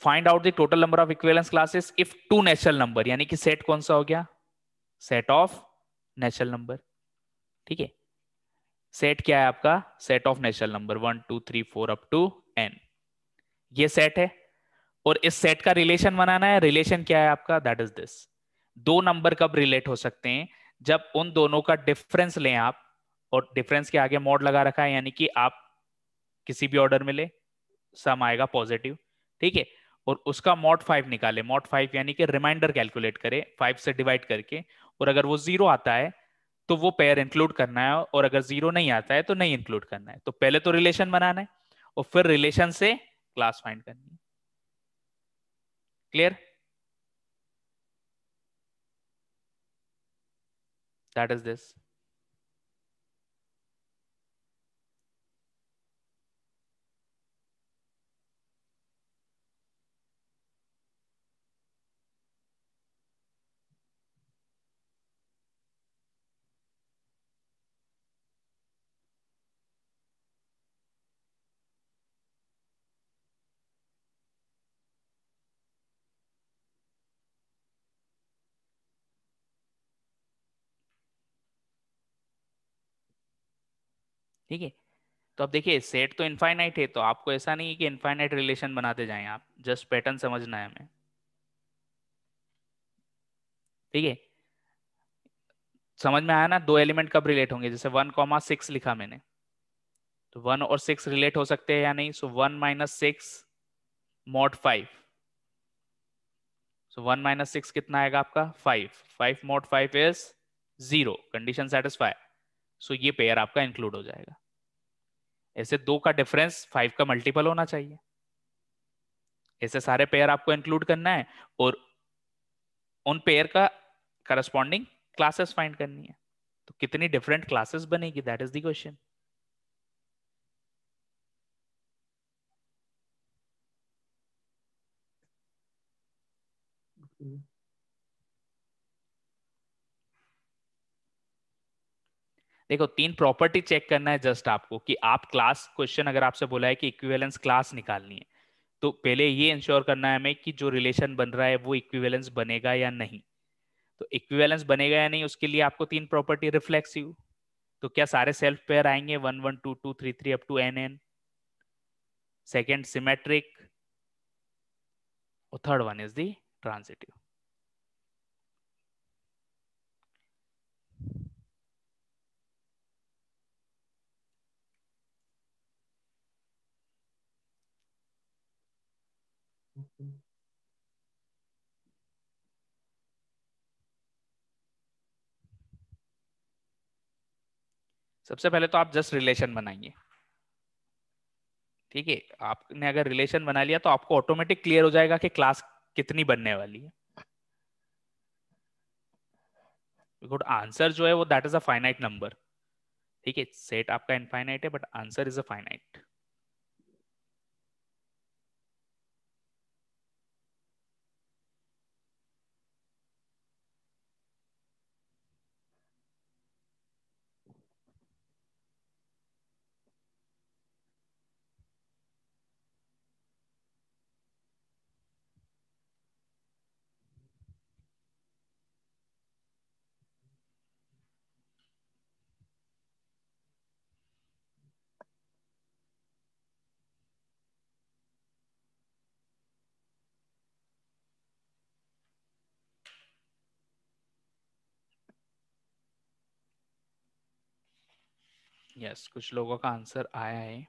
find out the total number of equivalence classes if two natural number यानी कि set कौन सा हो गया सेट ऑफ नेचुरल नंबर ठीक है सेट क्या है आपका set of natural number one two three four up to n ये सेट है और इस सेट का रिलेशन बनाना है रिलेशन क्या है आपका दैट इज दिस दो नंबर कब रिलेट हो सकते हैं जब उन दोनों का डिफरेंस लें आप और डिफरेंस के आगे मोड लगा रखा है यानी कि आप किसी भी ऑर्डर में ले सम आएगा पॉजिटिव ठीक है और उसका मॉट फाइव निकाले मॉट फाइव यानी कि रिमाइंडर कैलकुलेट करे फाइव से डिवाइड करके और अगर वो जीरो आता है तो वो पेयर इंक्लूड करना है और अगर जीरो नहीं आता है तो नहीं इंक्लूड करना है तो पहले तो रिलेशन बनाना है और फिर रिलेशन से क्लास फाइंड करनी है क्लियर दैट इज दिस ठीक है तो अब देखिए सेट तो इनफाइनाइट है तो आपको ऐसा नहीं है कि इनफाइनाइट रिलेशन बनाते जाएं आप जस्ट पैटर्न समझना है हमें ठीक है समझ में आया ना दो एलिमेंट कब रिलेट होंगे जैसे वन कॉमा सिक्स लिखा मैंने तो वन और सिक्स रिलेट हो सकते हैं या नहीं so one minus six mod five so one minus six कितना आएगा आपका five five mod five is zero condition satisfy so ये पेयर आपका इंक्लूड हो जाएगा ऐसे दो का डिफरेंस फाइव का मल्टीपल होना चाहिए ऐसे सारे पेयर आपको इंक्लूड करना है और उन पेयर का करस्पॉन्डिंग क्लासेस फाइंड करनी है तो कितनी डिफरेंट क्लासेस बनेगी दैट इज द क्वेश्चन देखो तीन प्रॉपर्टी चेक करना है जस्ट आपको कि आप क्लास क्वेश्चन अगर आपसे बोला है कि इक्विवेलेंस क्लास निकालनी है तो पहले ये इंश्योर करना है हमें कि जो रिलेशन बन रहा है वो इक्विवेलेंस बनेगा या नहीं तो इक्विवेलेंस बनेगा या नहीं उसके लिए आपको तीन प्रॉपर्टी रिफ्लेक्सिव तो क्या सारे सेल्फ पेयर आएंगे one one two two three three up to n n second symmetric और third one is the transitive सबसे पहले तो आप जस्ट रिलेशन बनाइए ठीक है आपने अगर रिलेशन बना लिया तो आपको ऑटोमेटिक क्लियर हो जाएगा कि क्लास कितनी बनने वाली है गुड आंसर जो है वो that is a finite number ठीक है सेट आपका इनफाइनाइट है but answer is a finite yes yes, कुछ लोगों का आंसर आया है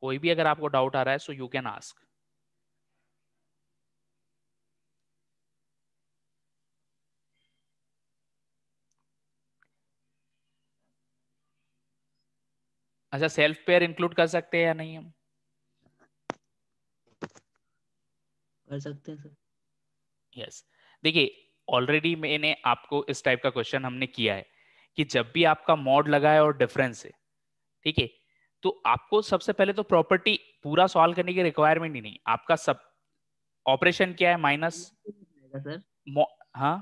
कोई भी अगर आपको डाउट आ रहा है सो यू कैन आस्क अच्छा सेल्फ पेयर इंक्लूड कर सकते हैं या नहीं हम कर सकते हैं सर यस देखिए ऑलरेडी मैंने आपको इस टाइप का क्वेश्चन हमने किया है कि जब भी आपका मॉड लगा है और डिफरेंस है ठीक है तो आपको सबसे पहले तो प्रॉपर्टी पूरा सॉल्व करने की रिक्वायरमेंट ही नहीं आपका सब ऑपरेशन क्या है माइनस सर हाँ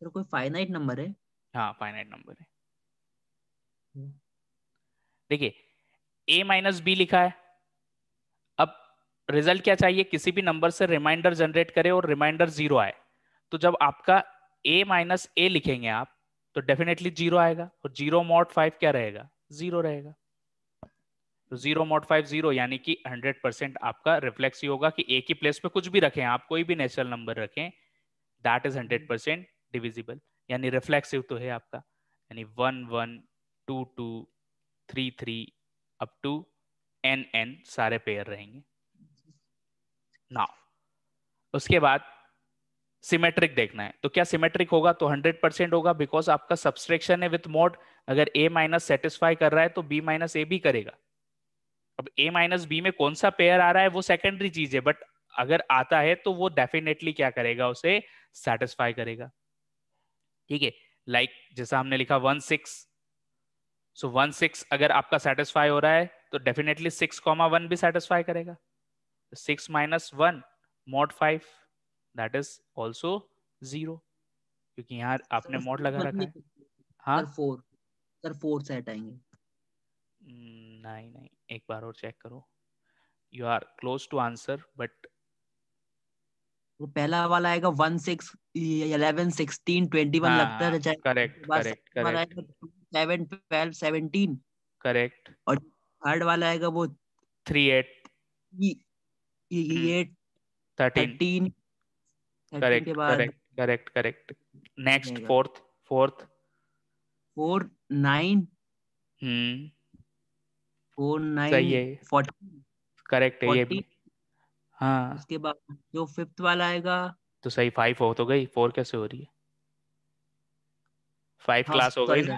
सर कोई फाइनाइट नंबर है हाँ फाइनाइट नंबर है हम्म। देखिए ए माइनस बी लिखा है अब रिजल्ट क्या चाहिए किसी भी नंबर से रिमाइंडर जनरेट करे और रिमाइंडर जीरो आए तो जब आपका ए माइनस ए लिखेंगे आप तो डेफिनेटली जीरो आएगा और जीरो मॉट फाइव क्या रहेगा जीरो रहेगा तो जीरो मॉट फाइव जीरो यानी कि हंड्रेड परसेंट आपका रिफ्लेक्स ही होगा कि ए की प्लेस पे कुछ भी रखें आप कोई भी नेचुरल नंबर रखें that is hundred percent divisible यानी रिफ्लेक्सिव तो है आपका यानी one one two two three three up to n n सारे पेयर रहेंगे ना उसके बाद सिमेट्रिक देखना है तो क्या सिमेट्रिक होगा तो 100 परसेंट होगा बिकॉज आपका सब्सट्रेक्शन है विथ मोड अगर ए माइनस सेटिस्फाई कर रहा है तो बी माइनस ए भी करेगा अब ए माइनस बी में कौन सा पेयर आ रहा है वो सेकेंडरी चीज है बट अगर आता है तो वो डेफिनेटली क्या करेगा उसे सेटिस्फाई करेगा ठीक है लाइक जैसा हमने लिखा one six so one six अगर आपका सेटिस्फाई हो रहा है तो डेफिनेटली सिक्स कॉमा वन भी सेटिस्फाई करेगा six minus one mod five that is also zero क्योंकि यहाँ आपने मोट लगा रखा है हाँ फोर सर फोर सेट आएंगे hmm, नहीं नहीं एक बार और चेक करो you are close to answer but वो पहला वाला आएगा one six eleven sixteen twenty one लगता है correct correct correct seven twelve seventeen correct और थर्ड वाला आएगा वो three eight eight thirteen correct correct correct correct next fourth fourth four nine hmm four nine fourteen correct है ये भी हाँ उसके बाद जो फिफ्थ वाला आएगा तो सही फाइव हो तो गई फोर कैसे हो रही है फाइव हाँ, क्लास हो गई ना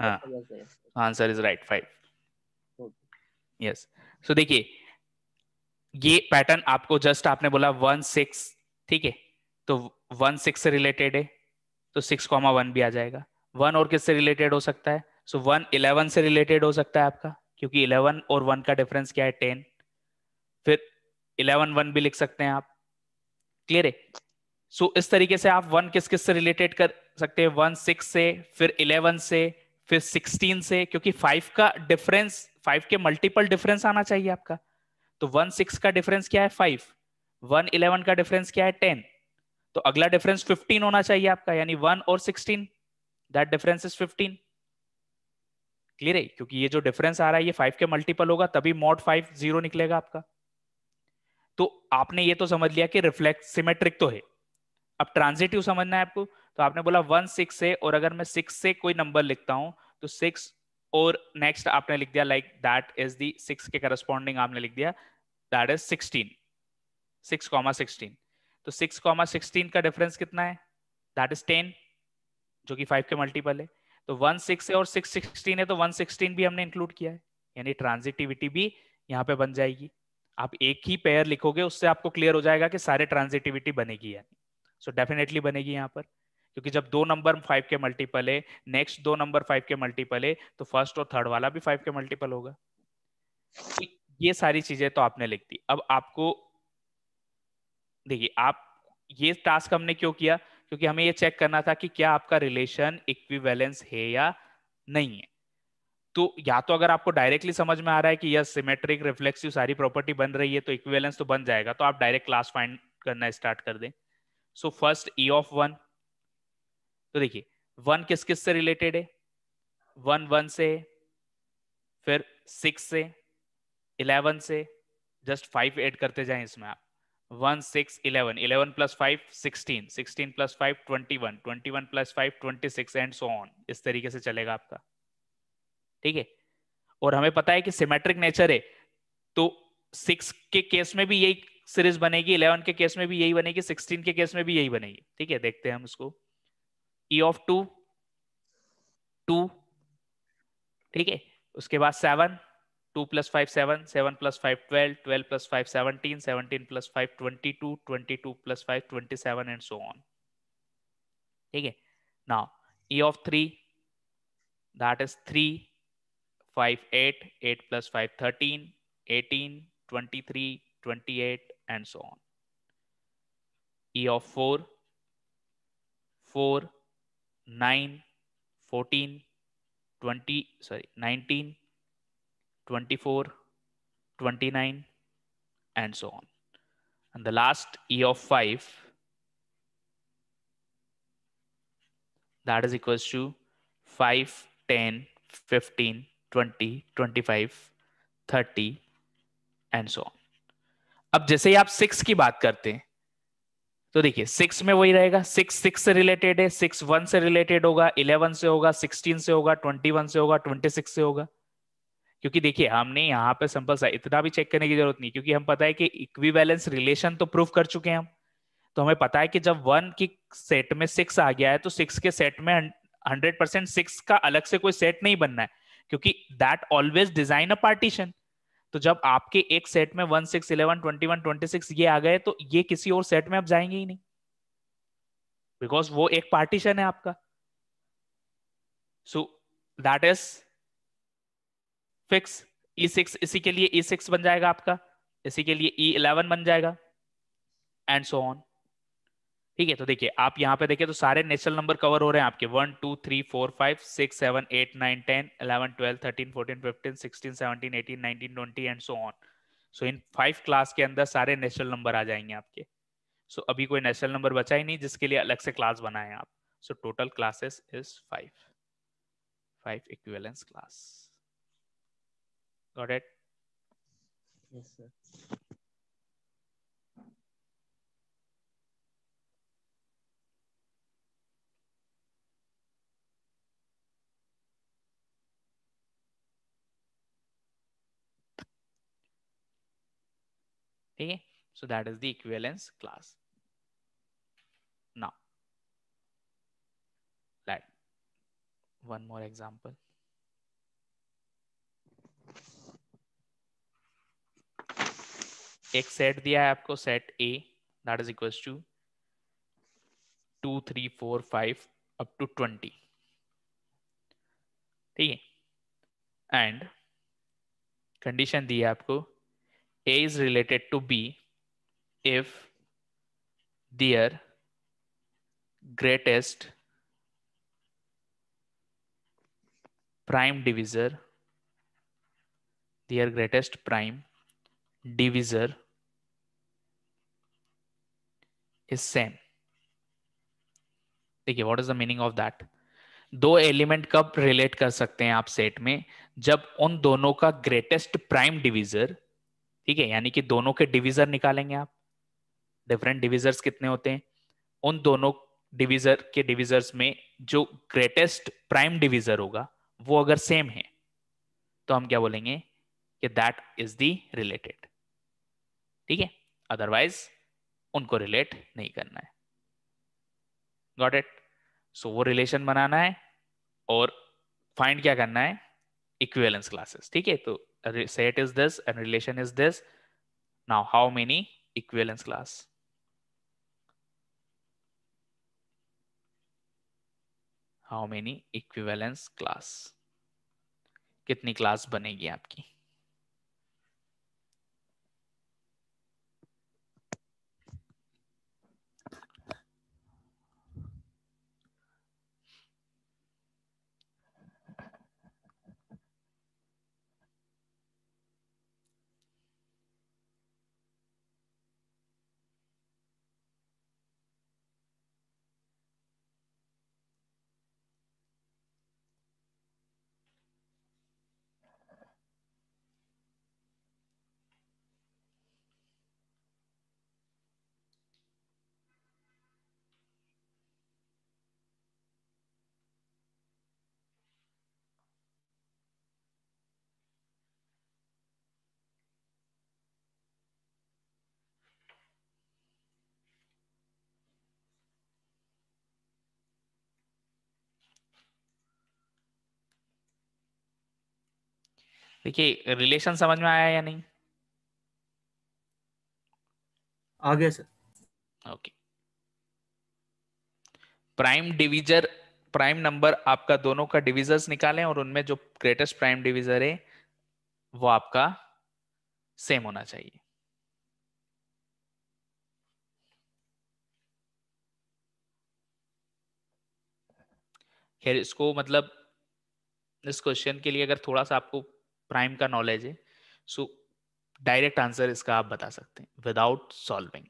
answer is right five yes so देखिए ये पैटर्न आपको जस्ट आपने बोला वन सिक्स ठीक है तो वन सिक्स से रिलेटेड है तो सिक्स कॉमा वन भी आ जाएगा वन और किससे रिलेटेड हो सकता है सो वन इलेवन से रिलेटेड हो सकता है आपका क्योंकि इलेवन और वन का डिफरेंस क्या है टेन फिर इलेवन वन भी लिख सकते हैं आप क्लियर है सो so, इस तरीके से आप वन किस किस से रिलेटेड कर सकते हैं वन सिक्स से फिर इलेवन से फिर 16 से क्योंकि 5 का डिफरेंस 5 के मल्टीपल डिफरेंस आना चाहिए आपका तो 16 का डिफरेंस क्या है 5 111 का डिफरेंस क्या है 10 तो अगला डिफरेंस 15 होना चाहिए आपका यानी 1 और 16 दैट डिफरेंस इज 15 क्लियर है क्योंकि ये जो डिफरेंस आ रहा है ये 5 के मल्टीपल होगा तभी मॉड 5 जीरो निकलेगा आपका तो आपने ये तो समझ लिया कि रिफ्लेक्ट सिमेट्रिक तो है अब ट्रांजिटिव समझना है आपको तो आपने बोला वन सिक्स है और अगर मैं सिक्स से कोई नंबर लिखता हूं तो सिक्स और नेक्स्ट आपने लिख दिया लाइक दैट इज दिक्स के करस्पॉन्डिंग आपने लिख दिया that is sixteen six comma sixteen तो सिक्स कॉमा सिक्सटीन का डिफरेंस कितना है दैट इज टेन जो कि फाइव के मल्टीपल है तो वन सिक्स है और सिक्स सिक्सटीन है तो वन सिक्सटीन भी हमने इंक्लूड किया है यानी ट्रांजिटिविटी भी यहाँ पे बन जाएगी आप एक ही पेयर लिखोगे उससे आपको क्लियर हो जाएगा कि सारे ट्रांजिटिविटी बनेगी यानी सो डेफिनेटली बनेगी यहाँ पर क्योंकि जब दो नंबर फाइव के मल्टीपल है नेक्स्ट दो नंबर फाइव के मल्टीपल है तो फर्स्ट और थर्ड वाला भी फाइव के मल्टीपल होगा तो ये सारी चीजें तो आपने लिख दी अब आपको देखिए आप ये टास्क हमने क्यों किया क्योंकि हमें ये चेक करना था कि क्या आपका रिलेशन इक्विवेलेंस है या नहीं है तो या तो अगर आपको डायरेक्टली समझ में आ रहा है कि यस सिमेट्रिक रिफ्लेक्सिव सारी प्रॉपर्टी बन रही है तो इक्विवेलेंस तो बन जाएगा तो आप डायरेक्ट क्लास फाइंड करना स्टार्ट कर दें so first E of one तो देखिए वन किस किस से रिलेटेड है वन वन से फिर सिक्स से इलेवन से जस्ट फाइव एड करते जाएं इसमें आप one six eleven eleven plus five sixteen sixteen plus five twenty one twenty one plus five twenty six and so on इस तरीके से चलेगा आपका ठीक है और हमें पता है कि सिमेट्रिक नेचर है तो सिक्स के केस में भी यही सीरीज बनेगी इलेवन के केस में भी यही बनेगी सिक्सटीन के केस में भी यही बनेगी ठीक है देखते हैं हम उसको ई ऑफ टू टू ठीक है उसके बाद seven two plus five seven seven plus five twelve twelve plus five seventeen seventeen plus five twenty two twenty two plus five twenty seven and so on ठीक है ना E of three that is three five eight eight plus five thirteen eighteen twenty three twenty eight and so on E of four four nine, fourteen, twenty, sorry, nineteen, twenty-four, twenty-nine, and so on. And the last E of five, that is equals to 5, 10, 15, 20, 25, 30 and so अब जैसे ही आप six की बात करते हैं तो देखिए six में वही रहेगा सिक्स सिक्स से रिलेटेड है सिक्स वन से रिलेटेड होगा इलेवन से होगा सिक्सटीन से होगा ट्वेंटी वन से होगा ट्वेंटी सिक्स से होगा क्योंकि देखिए हमने यहाँ पे सिंपल सा इतना भी चेक करने की जरूरत नहीं क्योंकि हम पता है कि इक्विवेलेंस रिलेशन तो प्रूव कर चुके हैं हम तो हमें पता है कि जब वन की सेट में सिक्स आ गया है तो सिक्स के सेट में हंड्रेड परसेंट सिक्स का अलग से कोई सेट नहीं बनना है क्योंकि that always design a partition तो जब आपके एक सेट में one six eleven twenty one twenty six ये आ गए तो ये किसी और सेट में आप जाएंगे ही नहीं बिकॉज वो एक पार्टीशन है आपका so that is fix E six इसी के लिए ई e सिक्स बन जाएगा आपका इसी के लिए ई e इलेवन बन जाएगा एंड सो ऑन ठीक है तो देखिए आप यहाँ पे देखिए तो सारे नेचुरल नंबर कवर हो रहे हैं आपके one two three four five six seven eight nine ten eleven twelve thirteen fourteen fifteen sixteen seventeen eighteen nineteen twenty and so on so इन फाइव क्लास के अंदर सारे नेचुरल नंबर आ जाएंगे आपके सो so, अभी कोई नेचुरल नंबर बचा ही नहीं जिसके लिए अलग से क्लास बनाए आप so total classes is five five equivalence class got it Okay, so that is the equivalence class. Now, let one more example. एक सेट दिया है आपको set A that is equals to two three four five up to twenty ठीक है and condition दी है आपको A is related to B if their greatest prime divisor their greatest prime divisor is same देखिए what is the meaning of that दो element कब relate कर सकते हैं आप सेट में जब उन दोनों का ग्रेटेस्ट प्राइम डिवीजर ठीक है यानी कि दोनों के डिविजर निकालेंगे आप डिफरेंट डिविजर्स कितने होते हैं उन दोनों डिविजर के डिविजर्स में जो ग्रेटेस्ट प्राइम डिविजर होगा वो अगर सेम है तो हम क्या बोलेंगे कि दैट इज दी रिलेटेड ठीक है अदरवाइज उनको रिलेट नहीं करना है गॉट इट सो वो रिलेशन बनाना है और फाइंड क्या करना है इक्वेलेंस क्लासेस ठीक है तो set is this and relation is this. Now, how many equivalence class? How many equivalence class? kitni class banegi aapki देखिए रिलेशन समझ में आया या नहीं आ गया sir okay prime divisor prime number आपका दोनों का डिविजर्स निकालें और उनमें जो ग्रेटेस्ट प्राइम डिविजर है वो आपका सेम होना चाहिए खैर इसको मतलब इस क्वेश्चन के लिए अगर थोड़ा सा आपको प्राइम का नॉलेज है सो डायरेक्ट आंसर इसका आप बता सकते हैं विदाउट सॉल्विंग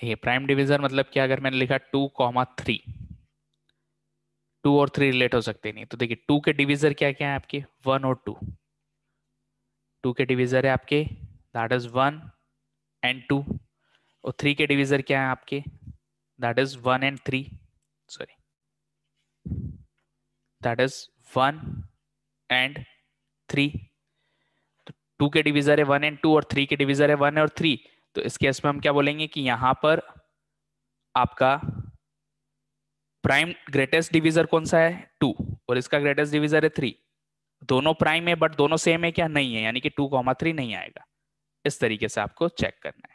देखिए प्राइम डिविजन मतलब क्या अगर मैंने लिखा टू कॉमा थ्री टू और थ्री रिलेट हो सकते नहीं तो देखिए टू के डिविजर क्या क्या है आपके वन और टू टू के डिविजर है आपके that is one and two और थ्री के डिविजर क्या है आपके that is one and three sorry that is one and three two के डिविजर है वन एंड टू और थ्री के डिविजर है वन और थ्री तो इस केस में हम क्या बोलेंगे कि यहां पर आपका प्राइम ग्रेटेस्ट डिविजर कौन सा है टू और इसका ग्रेटेस्ट डिविजर है थ्री दोनों प्राइम है बट दोनों सेम है क्या नहीं है यानी कि टू कॉमा थ्री नहीं आएगा इस तरीके से आपको चेक करना है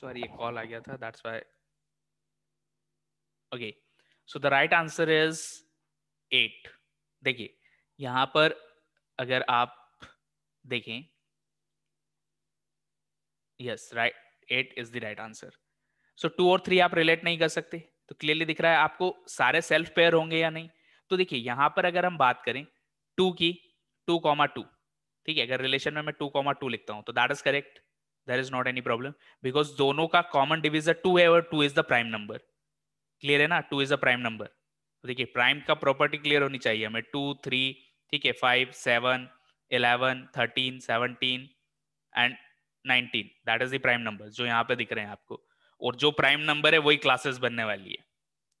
सॉरी ये कॉल आ गया था that's why okay so the right answer is eight देखिए यहां पर अगर आप देखें yes right eight is the right answer so two और थ्री आप रिलेट नहीं कर सकते तो क्लियरली दिख रहा है आपको सारे सेल्फ पेयर होंगे या नहीं तो देखिए यहां पर अगर हम बात करें टू की टू कॉमा टू ठीक है अगर रिलेशन में मैं टू कॉमा टू लिखता हूं तो that is correct there is not any problem because दोनों का कॉमन डिविजन टू है और two is the prime number clear है ना two is the prime number तो देखिए प्राइम का प्रॉपर्टी क्लियर होनी चाहिए हमें टू थ्री ठीक है five seven eleven thirteen seventeen and nineteen that is the prime number जो यहाँ पे दिख रहे हैं आपको और जो प्राइम नंबर है वही क्लासेस बनने वाली है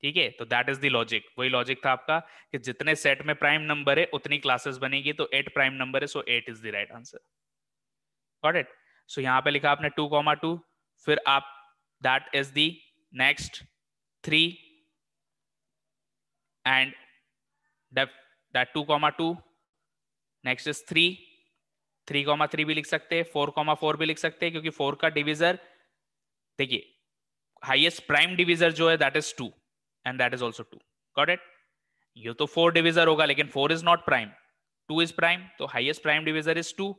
ठीक है तो दैट इज द लॉजिक वही लॉजिक था आपका कि जितने सेट में प्राइम नंबर है उतनी क्लासेस बनेगी तो एट प्राइम नंबर है so eight is the right answer got it so so, पे लिखा आपने टू कॉमा टू फिर आप that is the next three and that two comma two next is three three comma three भी लिख सकते हैं फोर कॉमा फोर भी लिख सकते हैं क्योंकि फोर का डिविजर देखिए हाइएस्ट प्राइम डिविजर जो है that is two and that is also two got it ये तो फोर डिविजर होगा लेकिन four is not prime two is prime तो highest prime divisor is two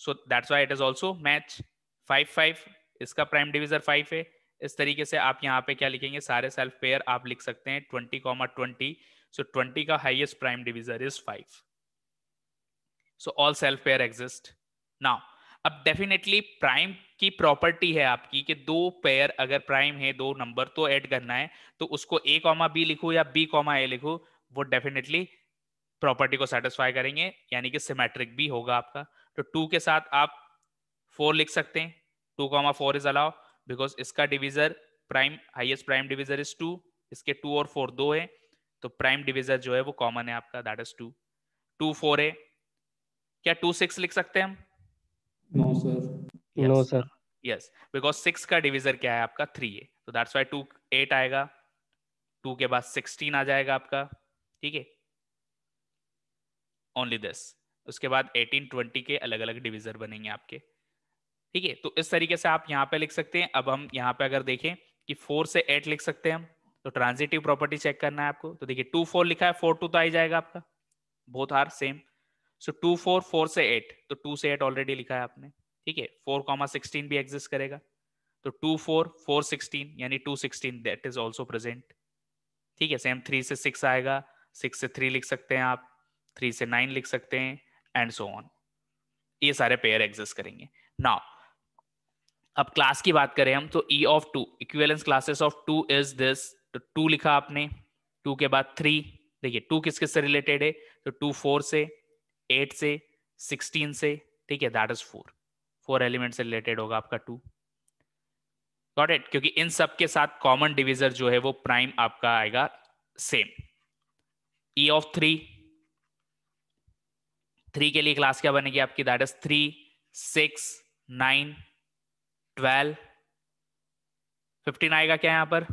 so that's why it is also match five five इसका prime divisor five है इस तरीके से आप यहाँ पे क्या लिखेंगे सारे सेल्फ पेयर आप लिख सकते हैं twenty comma twenty so twenty का highest prime divisor is five so all self pair exist now अब डेफिनेटली प्राइम की प्रॉपर्टी है आपकी कि दो पेयर अगर प्राइम है दो नंबर तो ऐड करना है तो उसको ए कॉमा बी लिखो या बी कॉमा ए लिखो वो डेफिनेटली प्रॉपर्टी को सेटिस्फाई करेंगे यानी कि सिमेट्रिक भी होगा आपका तो टू के साथ आप फोर लिख सकते हैं two comma four is allow because इसका divisor prime highest prime divisor is two इसके टू और फोर दो है तो प्राइम डिविजर जो है वो कॉमन है आपका that is two two four है क्या टू सिक्स लिख सकते हैं हम no sir no sir yes because six का डिविजर क्या है आपका थ्री है तो दैट्स वाई टू एट आएगा टू के बाद सिक्सटीन आ जाएगा आपका ठीक है ओनली दिस उसके बाद एटीन ट्वेंटी के अलग अलग डिविजन बनेंगे आपके ठीक है तो इस तरीके से आप यहाँ पे लिख सकते हैं अब हम यहाँ पे अगर देखें कि फोर से एट लिख सकते हैं हम तो ट्रांजिटिव प्रॉपर्टी चेक करना है आपको तो देखिए टू फोर लिखा है फोर टू तो आ जाएगा आपका बहुत हार same so two four four से एट तो टू से एट ऑलरेडी लिखा है आपने ठीक है फोर कॉमा सिक्सटीन भी एग्जिस्ट करेगा तो टू फोर फोर सिक्सटीन यानी two sixteen that is also present ठीक है सेम थ्री से सिक्स आएगा सिक्स से थ्री लिख सकते हैं आप थ्री से नाइन लिख सकते हैं एंड सो ऑन ये सारे पेयर एग्जिस्ट करेंगे नाउ अब क्लास की बात करें हम तो E of two equivalence classes of two is this तो टू लिखा आपने टू के बाद थ्री देखिए टू किस किस से रिलेटेड है तो टू फोर से एट से सिक्सटीन से ठीक है that is four four element से रिलेटेड होगा आपका टू गॉट इट क्योंकि इन सब के साथ कॉमन डिविजर जो है वो प्राइम आपका आएगा same E of three three के लिए क्लास क्या बनेगी आपकी that is three six nine twelve fifteen आएगा क्या यहाँ पर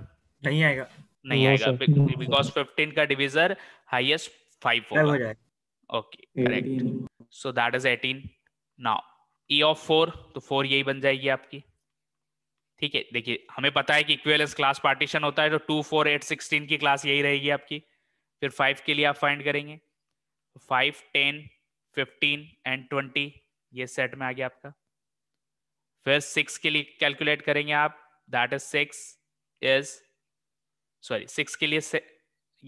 नहीं आएगा नहीं आएगा बिकॉज फिफ्टीन का divisor highest five okay correct so that is eighteen now E of four तो फोर यही बन जाएगी आपकी ठीक है देखिए हमें पता है कि इक्वेलेंस क्लास पार्टीशन होता है तो टू फोर एट सिक्सटीन की क्लास यही रहेगी आपकी फिर फाइव के लिए आप फाइंड करेंगे five ten fifteen and twenty ये सेट में आ गया आपका फिर सिक्स के लिए कैलकुलेट करेंगे आप that is six is sorry six के लिए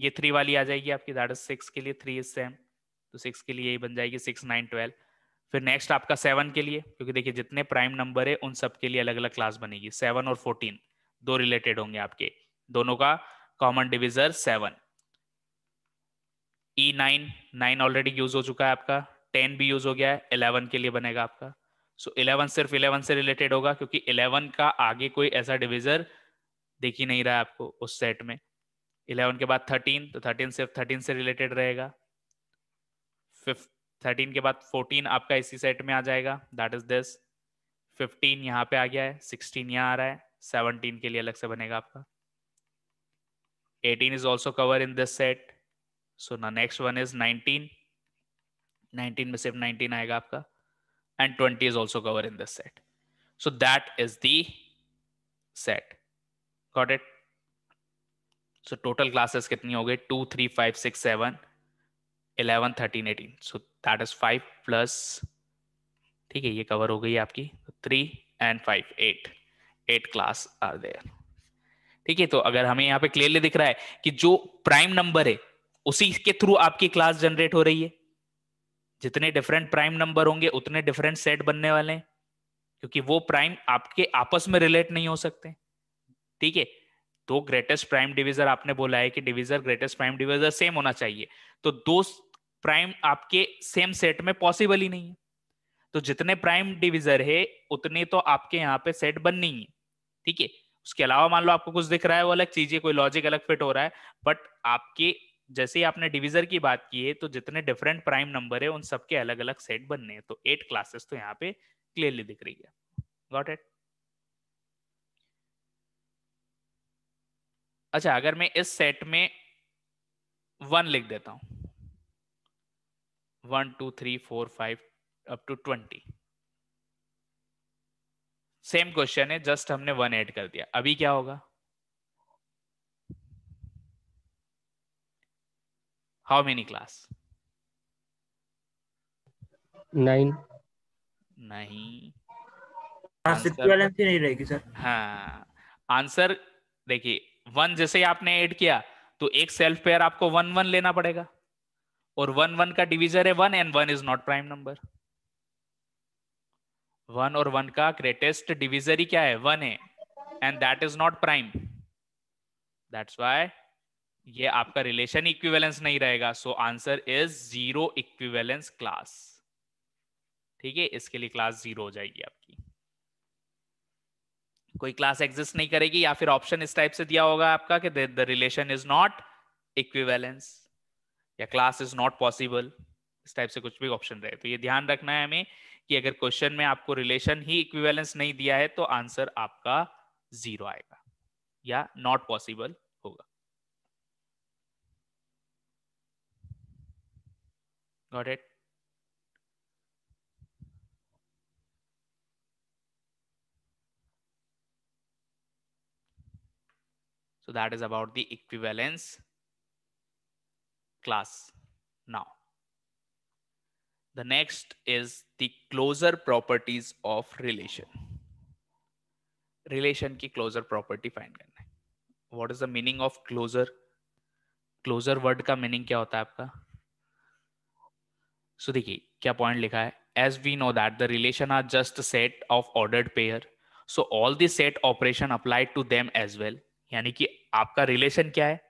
ये थ्री वाली आ जाएगी आपकी दैट इज सिक्स के लिए थ्री इज सेम तो सिक्स के लिए यही बन जाएगी सिक्स नाइन ट्वेल्व फिर नेक्स्ट आपका सेवन के लिए क्योंकि देखिए जितने प्राइम नंबर है उन सब के लिए अलग अलग क्लास बनेगी सेवन और फोर्टीन दो रिलेटेड होंगे आपके दोनों का common divisor seven E nine nine already use हो चुका है आपका टेन भी यूज हो गया है इलेवन के लिए बनेगा आपका सो so, इलेवन सिर्फ इलेवन से रिलेटेड होगा क्योंकि इलेवन का आगे कोई ऐसा डिविजर दिख ही नहीं रहा आपको उस सेट में इलेवन के बाद थर्टीन तो थर्टीन सिर्फ थर्टीन से रिलेटेड रहेगा फिफ्थ थर्टीन के बाद फोर्टीन आपका इसी सेट में आ जाएगा दैट इज दिस फिफ्टीन यहाँ पे आ गया है सिक्सटीन यहाँ आ रहा है सेवनटीन के लिए अलग से बनेगा आपका eighteen is also cover in this set so ना नेक्स्ट वन इज नाइनटीन 19 में सिर्फ 19 आएगा आपका and 20 is also covered in this set. So that is the set. Got it? So total classes कितनी हो गई 2, 3, 5, 6, 7, 11, 13, 18. So that is 5 plus ठीक है ये cover हो गई आपकी 3 and 5, 8. 8 class are there. ठीक है तो अगर हमें यहाँ पे क्लियरली दिख रहा है कि जो प्राइम नंबर है उसी के थ्रू आपकी क्लास जनरेट हो रही है जितने डिफरेंट प्राइम नंबर होंगे उतने डिफरेंट सेट बनने वाले हैं क्योंकि वो प्राइम आपके आपस में रिलेट नहीं हो सकते ठीक है तो ग्रेटेस्ट प्राइम डिविजर आपने बोला है कि divisor greatest prime divisor same होना चाहिए तो दो प्राइम आपके सेम सेट में पॉसिबल ही नहीं है तो जितने प्राइम डिविजर है उतने तो आपके यहाँ पे सेट बन नहीं है ठीक है उसके अलावा मान लो आपको कुछ दिख रहा है वो अलग चीज है कोई लॉजिक अलग फिट हो रहा है बट आपके जैसे ही आपने डिविजर की बात की है तो जितने डिफरेंट प्राइम नंबर है उन सबके अलग अलग सेट बनने हैं तो एट क्लासेस तो यहाँ पे क्लियरली दिख रही है गॉट इट अच्छा अगर मैं इस सेट में वन लिख देता हूं one two three four five up to twenty same question है जस्ट हमने वन ऐड कर दिया अभी क्या होगा how many class nine answer हाँ। देखिए वन जैसे आपने ऐड किया तो एक सेल्फ पेयर आपको वन वन लेना पड़ेगा और वन वन का है one and one is not prime number one और वन का ग्रेटेस्ट डिविजर ही क्या है वन है and that is not prime that's why ये आपका रिलेशन इक्विवेलेंस नहीं रहेगा so answer is zero equivalence class ठीक है इसके लिए क्लास जीरो हो जाएगी आपकी कोई क्लास एग्जिस्ट नहीं करेगी या फिर ऑप्शन इस टाइप से दिया होगा आपका कि the relation is not equivalence या क्लास इज नॉट पॉसिबल इस टाइप से कुछ भी ऑप्शन रहे तो ये ध्यान रखना है हमें कि अगर क्वेश्चन में आपको रिलेशन ही इक्विवेलेंस नहीं दिया है तो आंसर आपका जीरो आएगा या not possible Got it? So that is about the equivalence class now. The next is the closer properties of relation. Relation ki closer property find करना है. What is the meaning of closer? Closer word का meaning क्या होता है आपका? सो देखिए क्या point लिखा है as we know that the relation are just set of ordered pair so all this set operation applied to them as well यानी कि आपका रिलेशन क्या है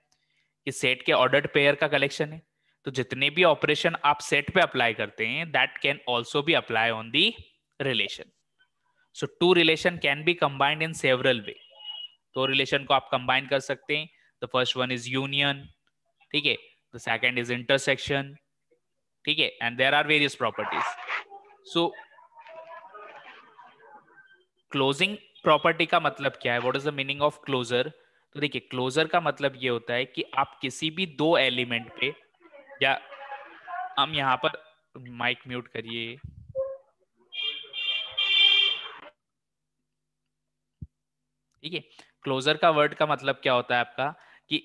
कि सेट के ऑर्डर्ड पेयर का कलेक्शन है तो जितने भी ऑपरेशन आप सेट पे अप्लाई करते हैं दैट कैन ऑल्सो भी apply on the relation so two relation can be combined in several way दो रिलेशन को आप कंबाइन कर सकते हैं the first one is union ठीक है द सेकेंड इज इंटरसेक्शन ठीक है and there are various properties so closing property का मतलब क्या है what is the meaning of closure तो देखिए क्लोजर का मतलब ये होता है कि आप किसी भी दो एलिमेंट पे या हम यहां पर माइक म्यूट करिए ठीक है क्लोजर का वर्ड का मतलब क्या होता है आपका कि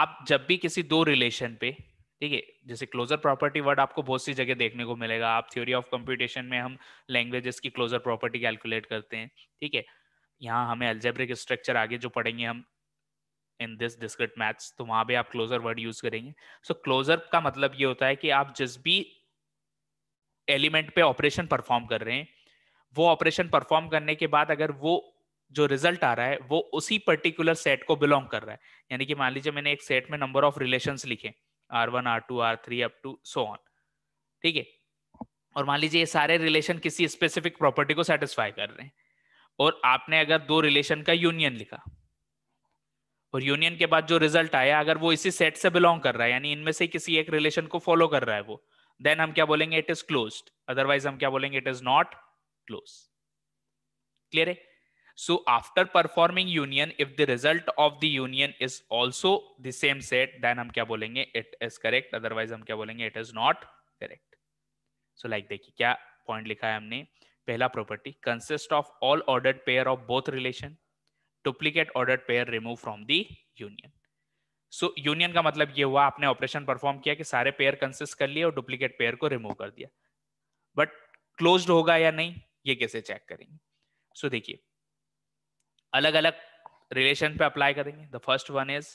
आप जब भी किसी दो रिलेशन पे ठीक है जैसे क्लोजर प्रॉपर्टी वर्ड आपको बहुत सी जगह देखने को मिलेगा आप थ्योरी ऑफ कंप्यूटेशन में हम लैंग्वेजेस की क्लोजर प्रॉपर्टी कैलकुलेट करते हैं ठीक है यहाँ हमें अल्जेब्रिक स्ट्रक्चर आगे जो पढ़ेंगे हम इन दिस डिस्क्रिट मैथ्स तो वहां पे आप क्लोजर वर्ड यूज करेंगे सो so, क्लोजर का मतलब ये होता है कि आप जिस भी एलिमेंट पे ऑपरेशन परफॉर्म कर रहे हैं वो ऑपरेशन परफॉर्म करने के बाद अगर वो जो रिजल्ट आ रहा है वो उसी पर्टिकुलर सेट को बिलोंग कर रहा है यानी कि मान लीजिए मैंने एक सेट में नंबर ऑफ रिलेशन लिखे R one R two R three up to so on ठीक है और मान लीजिए ये सारे रिलेशन किसी स्पेसिफिक प्रॉपर्टी को सेटिस्फाई कर रहे हैं और आपने अगर दो रिलेशन का यूनियन लिखा और यूनियन के बाद जो रिजल्ट आया अगर वो इसी सेट से बिलोंग कर रहा है यानी इनमें से किसी एक रिलेशन को फॉलो कर रहा है वो देन हम क्या बोलेंगे इट इज क्लोज अदरवाइज हम क्या बोलेंगे it is not close clear है So after performing union, if the result of the union is also the same set, then hum kya bolenge It is correct. Otherwise hum kya bolenge It is not correct. So like dekhi kya point likha hai humne pehla property consist of all ordered pair of both relation. Duplicate ordered pair remove from the union. so, union ka matlab ye hua aapne operation perform kiya ki sare pair consist kar liye aur duplicate pair ko remove kar diya but closed hoga ya nahi ye kaise check karenge so, dekhiye अलग अलग relation पे apply करेंगे the first one is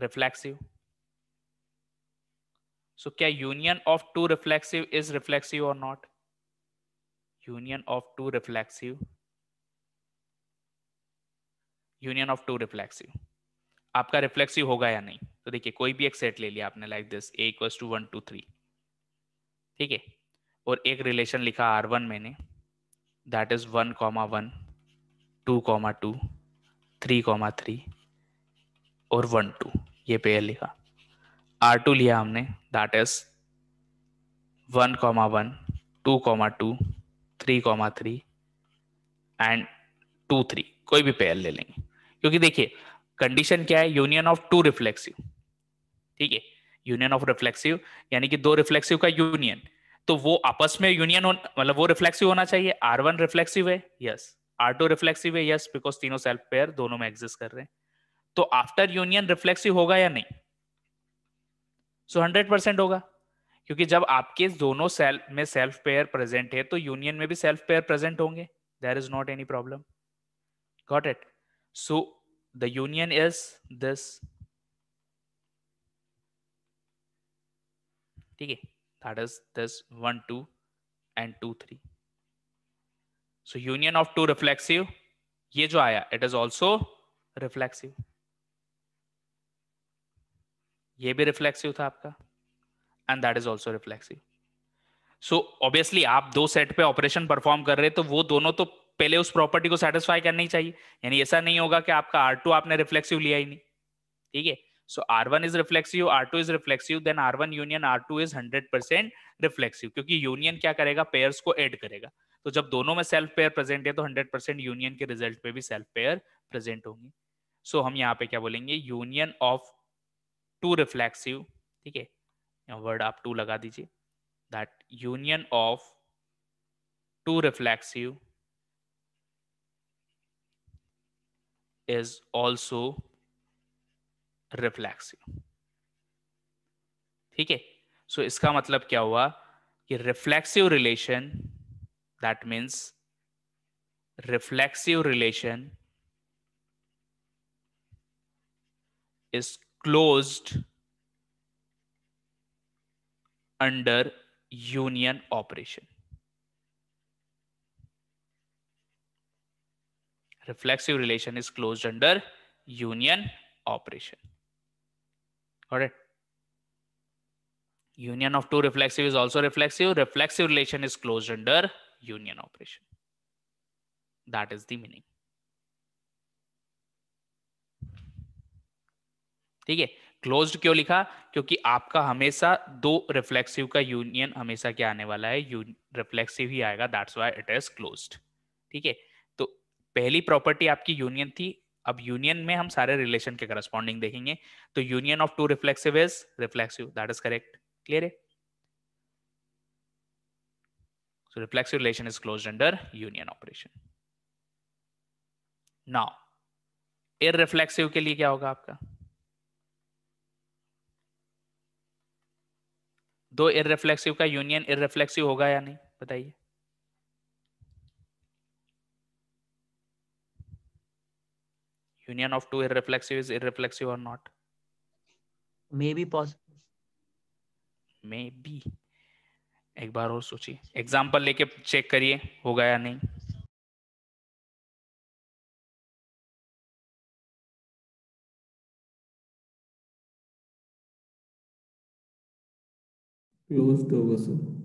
reflexive so क्या union of two reflexive is reflexive और not union of two reflexive union of two reflexive आपका reflexive होगा या नहीं तो देखिए कोई भी एक सेट ले लिया आपने like this A equal to one two three ठीक है और एक रिलेशन लिखा आर वन मैंने that is one comma one two comma two three comma three और वन टू ये पेयर लिखा आर टू लिया हमने that is one comma one two comma two three comma three and two three कोई भी pair ले लेंगे क्योंकि देखिए कंडीशन क्या है यूनियन ऑफ टू रिफ्लेक्सिव ठीक है यूनियन ऑफ रिफ्लेक्सिव यानी कि दो रिफ्लेक्सिव का यूनियन तो वो आपस में यूनियन मतलब वो रिफ्लेक्सिव होना चाहिए आर वन रिफ्लेक्सिव है यस yes. आर रिफ्लेक्सिव है यस बिकॉज तीनों सेल्फ पेयर दोनों में एग्जिस्ट कर रहे हैं तो आफ्टर यूनियन रिफ्लेक्सिव होगा या नहीं सो हंड्रेड परसेंट होगा क्योंकि जब आपके दोनों सेल में सेल्फ पेयर प्रेजेंट है तो यूनियन में भी सेल्फ पेयर प्रेजेंट होंगे there is not any problem got it so the union is this ठीक है that is this one two and two three so union of two reflexive ये जो आया इट इज ऑल्सो रिफ्लेक्सिव ये भी reflexive था आपका and that is also reflexive so obviously आप दो सेट पे ऑपरेशन परफॉर्म कर रहे तो वो दोनों तो पहले उस प्रॉपर्टी को सेटिस्फाई करनी चाहिए यानी ऐसा नहीं होगा कि आपका आर टू आपने रिफ्लेक्सिव लिया ही नहीं ठीक है so R one is reflexive R two is reflexive then R one union R two is hundred percent reflexive क्योंकि यूनियन क्या करेगा पेयर्स को एड करेगा तो जब दोनों में सेल्फ पेयर प्रेजेंट है तो हंड्रेड परसेंट यूनियन के रिजल्ट पे भी सेल्फ पेयर प्रेजेंट होंगी सो so, हम यहाँ पे क्या बोलेंगे यूनियन ऑफ टू रिफ्लेक्सिव ठीक है वर्ड आप टू लगा दीजिए that union of two reflexive is also reflexive ठीक है सो इसका मतलब क्या हुआ कि reflexive relation That means reflexive relation is closed under union operation. Reflexive relation is closed under union operation. All right. Union of two reflexive is also reflexive. Reflexive relation is closed under union operation. That is the meaning. ठीक है closed क्यों लिखा क्योंकि आपका हमेशा दो reflexive का union हमेशा क्या आने वाला है रिफ्लेक्सिव ही आएगा that's why it is closed ठीक है तो पहली प्रॉपर्टी आपकी यूनियन थी अब यूनियन में हम सारे रिलेशन के करस्पॉन्डिंग देखेंगे तो union of two reflexive is reflexive that is correct clear है So reflexive relation is closed under union operation. Now, irreflexive के लिए क्या होगा आपका दो इररिफ्लेक्सिव का यूनियन इररिफ्लेक्सिव होगा या नहीं बताइए union of two irreflexive is irreflexive or not? Maybe possible. Maybe. एक बार और सोचिए एग्जाम्पल लेके चेक करिए होगा या नहीं क्लोज तो होगा sir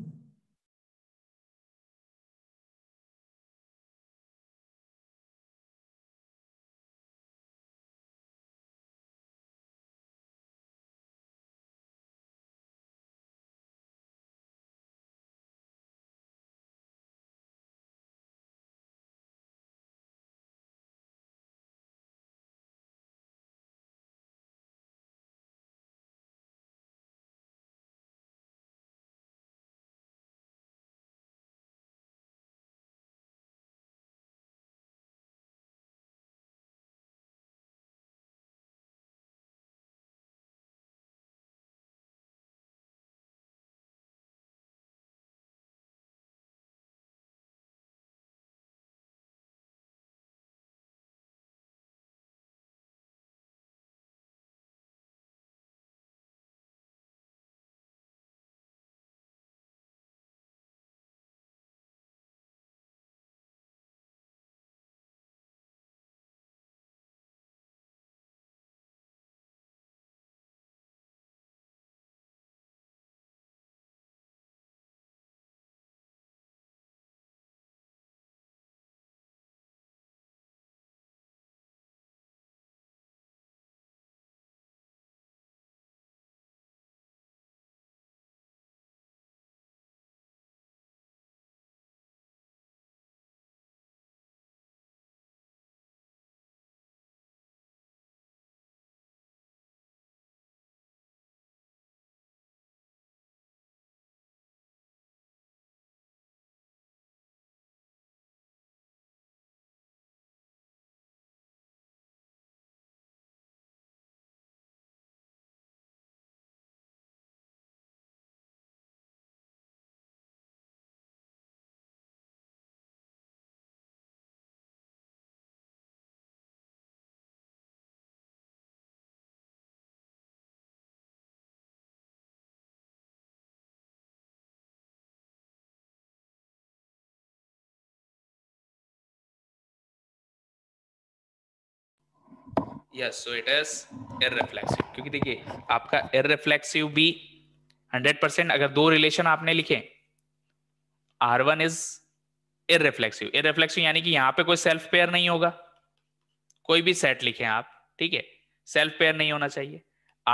yes so it is reflexive क्योंकि देखिए आपका रिफ्लेक्सिव भी 100% अगर दो रिलेशन आपने लिखे R one is reflexive irreflexive reflexive यानी कि यहां पे कोई सेल्फ पेयर नहीं होगा कोई भी सेट लिखे आप ठीक है सेल्फ पेयर नहीं होना चाहिए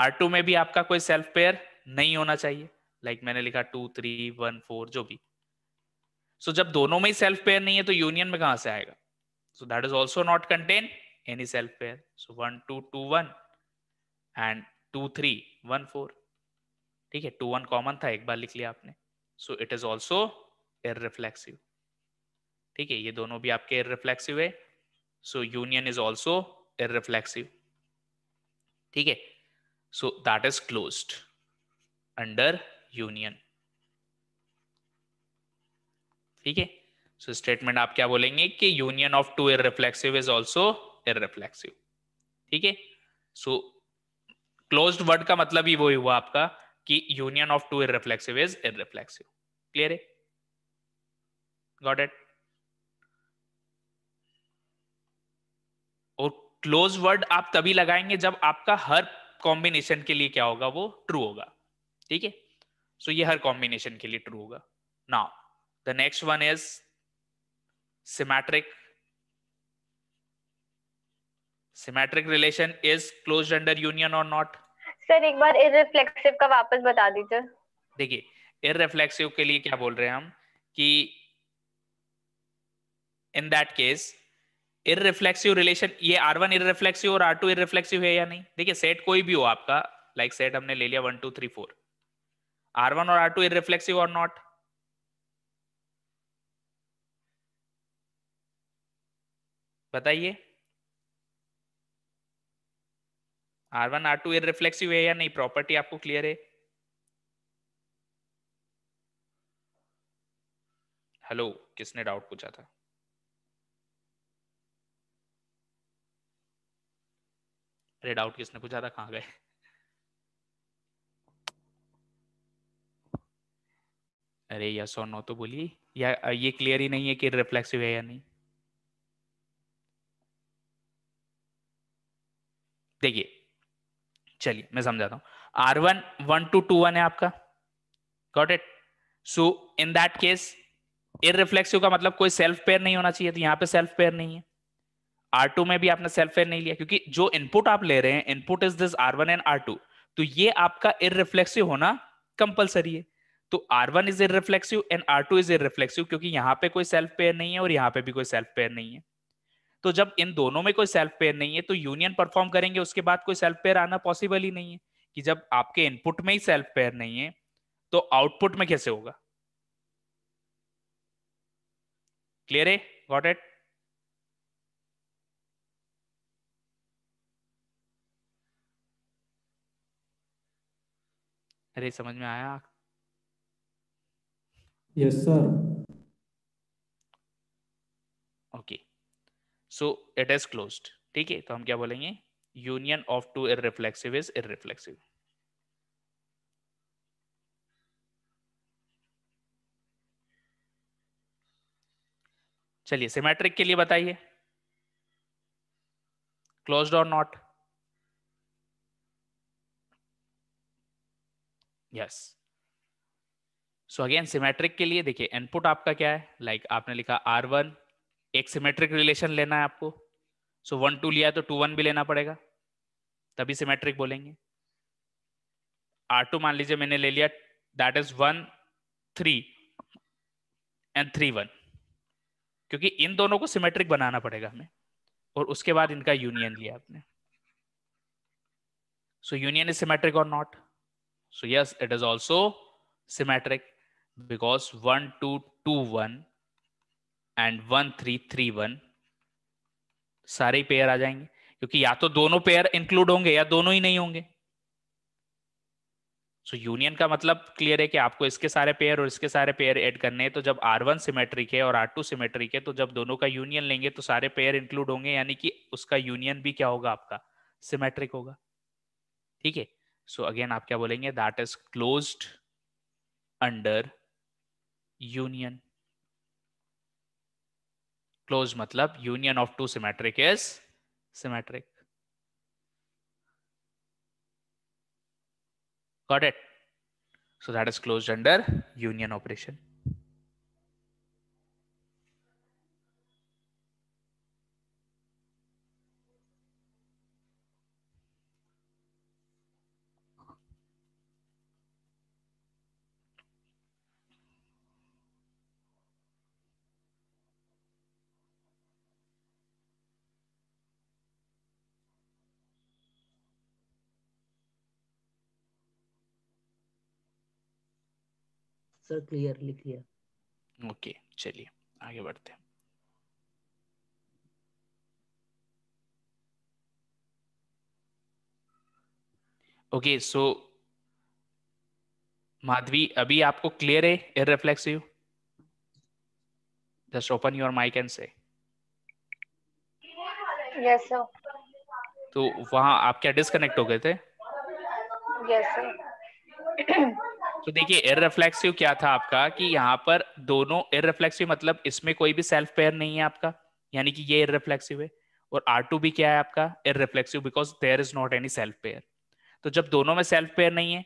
आर टू में भी आपका कोई सेल्फ पेयर नहीं होना चाहिए लाइक like मैंने लिखा टू थ्री वन फोर जो भी सो so, जब दोनों में ही सेल्फ पेयर नहीं है तो यूनियन में कहां से आएगा so that is also not contain any self pair. So one, two, two, one and two, three, one, four. ठीक है टू वन कॉमन था एक बार लिख लिया आपने so it is also irreflexive ठीक है ये दोनों भी आपके इिफ्लेक्सिव है so union is also irreflexive ठीक है so that is close under union ठीक है सो स्टेटमेंट आप क्या बोलेंगे कि union of two irreflexive is also irreflexive ठीक है सो क्लोज वर्ड का मतलब ही वो ही हुआ आपका कि union of two irreflexive is irreflexive clear है गॉट इट और क्लोज वर्ड आप तभी लगाएंगे जब आपका हर कॉम्बिनेशन के लिए क्या होगा वो ट्रू होगा ठीक है सो ये हर कॉम्बिनेशन के लिए ट्रू होगा now the next one is symmetric symmetric relation is close under union और नॉट सर एक बार इररिफ्लेक्सिव का वापस बता दीजिए देखिए इररिफ्लेक्सिव के लिए क्या बोल रहे हैं हम कि in that case irreflexive relation ये r1 वन इररिफ्लेक्सिव और r2 टू इररिफ्लेक्सिव है या नहीं देखिए सेट कोई भी हो आपका लाइक like सेट हमने ले लिया 1 2 3 4 R1 और R2 टू इररिफ्लेक्सिव और नॉट बताइए R one R two reflexive है या नहीं प्रॉपर्टी आपको क्लियर है हेलो किसने डाउट पूछा था अरे डाउट किसने पूछा था कहाँ गए अरे यस और नो तो बोलिए या ये क्लियर ही नहीं है कि रिफ्लेक्सिव है या नहीं देखिए चलिए मैं समझाता हूँ R one one two two one है आपका got it so in that case irreflexive का मतलब कोई सेल्फ पेयर नहीं होना चाहिए तो यहां पे सेल्फ पेयर नहीं है आर टू में भी आपने सेल्फ पेयर नहीं लिया क्योंकि जो इनपुट आप ले रहे हैं input is this R one and R two तो ये आपका रिफ्लेक्सिव होना कंपलसरी है तो R one is irreflexive and R two is irreflexive क्योंकि यहाँ पे कोई सेल्फ पेयर नहीं है और यहाँ पे भी कोई सेल्फ पेयर नहीं है तो जब इन दोनों में कोई सेल्फ पेयर नहीं है तो यूनियन परफॉर्म करेंगे उसके बाद कोई सेल्फ पेयर आना पॉसिबल ही नहीं है कि जब आपके इनपुट में ही सेल्फ पेयर नहीं है तो आउटपुट में कैसे होगा क्लियर है गॉट इट अरे समझ में आया yes sir okay so it is close ठीक है तो हम क्या बोलेंगे union of two reflexive is reflexive चलिए सिमेट्रिक के लिए बताइए क्लोज्ड और not yes so again symmetric के लिए देखिए इनपुट आपका क्या है लाइक like आपने लिखा आर वन एक सिमेट्रिक रिलेशन लेना है आपको सो वन टू लिया तो टू वन भी लेना पड़ेगा तभी सिमेट्रिक बोलेंगे आर टू मान लीजिए मैंने ले लिया that is one three and three one क्योंकि इन दोनों को सिमेट्रिक बनाना पड़ेगा हमें और उसके बाद इनका यूनियन लिया आपने सो यूनियन इज सिमेट्रिक और not so yes it is also symmetric because one two two one and one three three one सारे पेयर आ जाएंगे क्योंकि या तो दोनों पेयर इंक्लूड होंगे या दोनों ही नहीं होंगे सो so, यूनियन का मतलब क्लियर है कि आपको इसके सारे पेयर और इसके सारे पेयर ऐड करने हैं तो जब आर वन सिमेट्रिक है और आर टू सिमेट्रिक है तो जब दोनों का यूनियन लेंगे तो सारे पेयर इंक्लूड होंगे यानी कि उसका यूनियन भी क्या होगा आपका सिमेट्रिक होगा ठीक है सो अगेन आप क्या बोलेंगे that is closed under union close मतलब union of two symmetric is symmetric got it so that is closed under union operation answer clearly clear okay चलिए आगे बढ़ते हैं ओके सो माधवी अभी आपको क्लियर है irreflexive just open your mic and say yes sir तो वहां आप क्या डिस्कनेक्ट हो गए थे यस सर तो देखिए रिफ्लेक्सिव क्या था आपका कि यहाँ पर दोनों रिफ्लेक्सिव मतलब इसमें कोई भी सेल्फ पेयर नहीं है आपका यानी कि ये रिफ्लेक्सिव है और आर टू भी क्या है आपका reflexive because there is not any self pair तो जब दोनों में सेल्फ पेयर नहीं है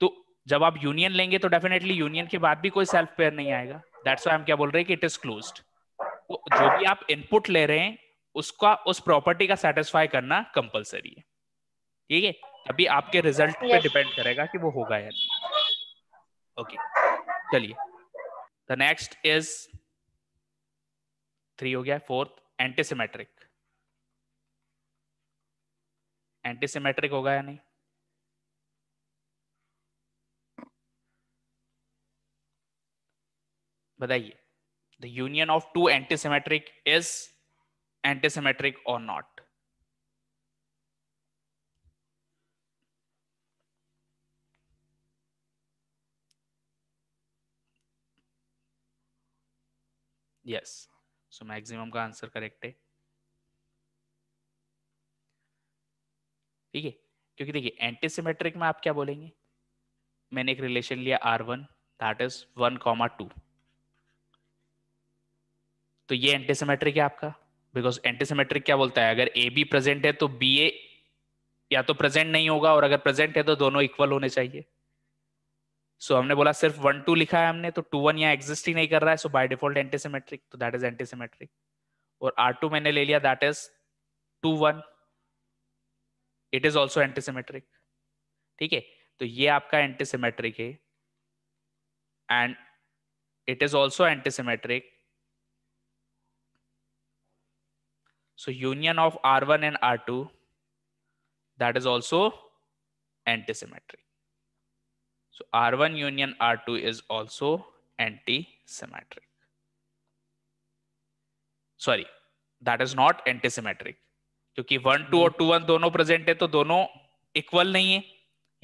तो जब आप यूनियन लेंगे तो डेफिनेटली यूनियन के बाद भी कोई सेल्फ पेयर नहीं आएगा दैट्स वाई हम क्या बोल रहे हैं कि इट इज क्लोज तो जो भी आप इनपुट ले रहे हैं उसका उस प्रॉपर्टी का सेटिस्फाई करना कंपलसरी है ठीक है अभी आपके रिजल्ट yes. पे डिपेंड करेगा कि वो होगा या नहीं ओके चलिए द नेक्स्ट इज थ्री हो गया फोर्थ एंटीसीमेट्रिक एंटीसीमेट्रिक होगा या नहीं बताइए the union of two antisymmetric is antisymmetric और नॉट यस सो मैक्सिमम का आंसर करेक्ट है ठीक है क्योंकि देखिए एंटीसीमेट्रिक में आप क्या बोलेंगे मैंने एक रिलेशन लिया R one that is one comma two तो ये एंटीसीमेट्रिक है आपका बिकॉज एंटीसीमेट्रिक क्या बोलता है अगर ए बी प्रेजेंट है तो बी ए या तो प्रेजेंट नहीं होगा और अगर प्रेजेंट है तो दोनों इक्वल होने चाहिए सो so, हमने बोला सिर्फ वन टू लिखा है हमने तो टू वन यहाँ एग्जिस्ट ही नहीं कर रहा है सो बाय डिफॉल्ट एंटीसीमेट्रिक तो दैट इज एंटीसीमेट्रिक और आर टू मैंने ले लिया that is two one it is also antisymmetric ठीक है तो ये आपका एंटीसीमेट्रिक है and it is also antisymmetric of R one and R two that is also antisymmetric So R1 union R2 is also anti-symmetric. Sorry, that is not anti-symmetric. क्योंकि one two और two one दोनों present है तो दोनों equal नहीं है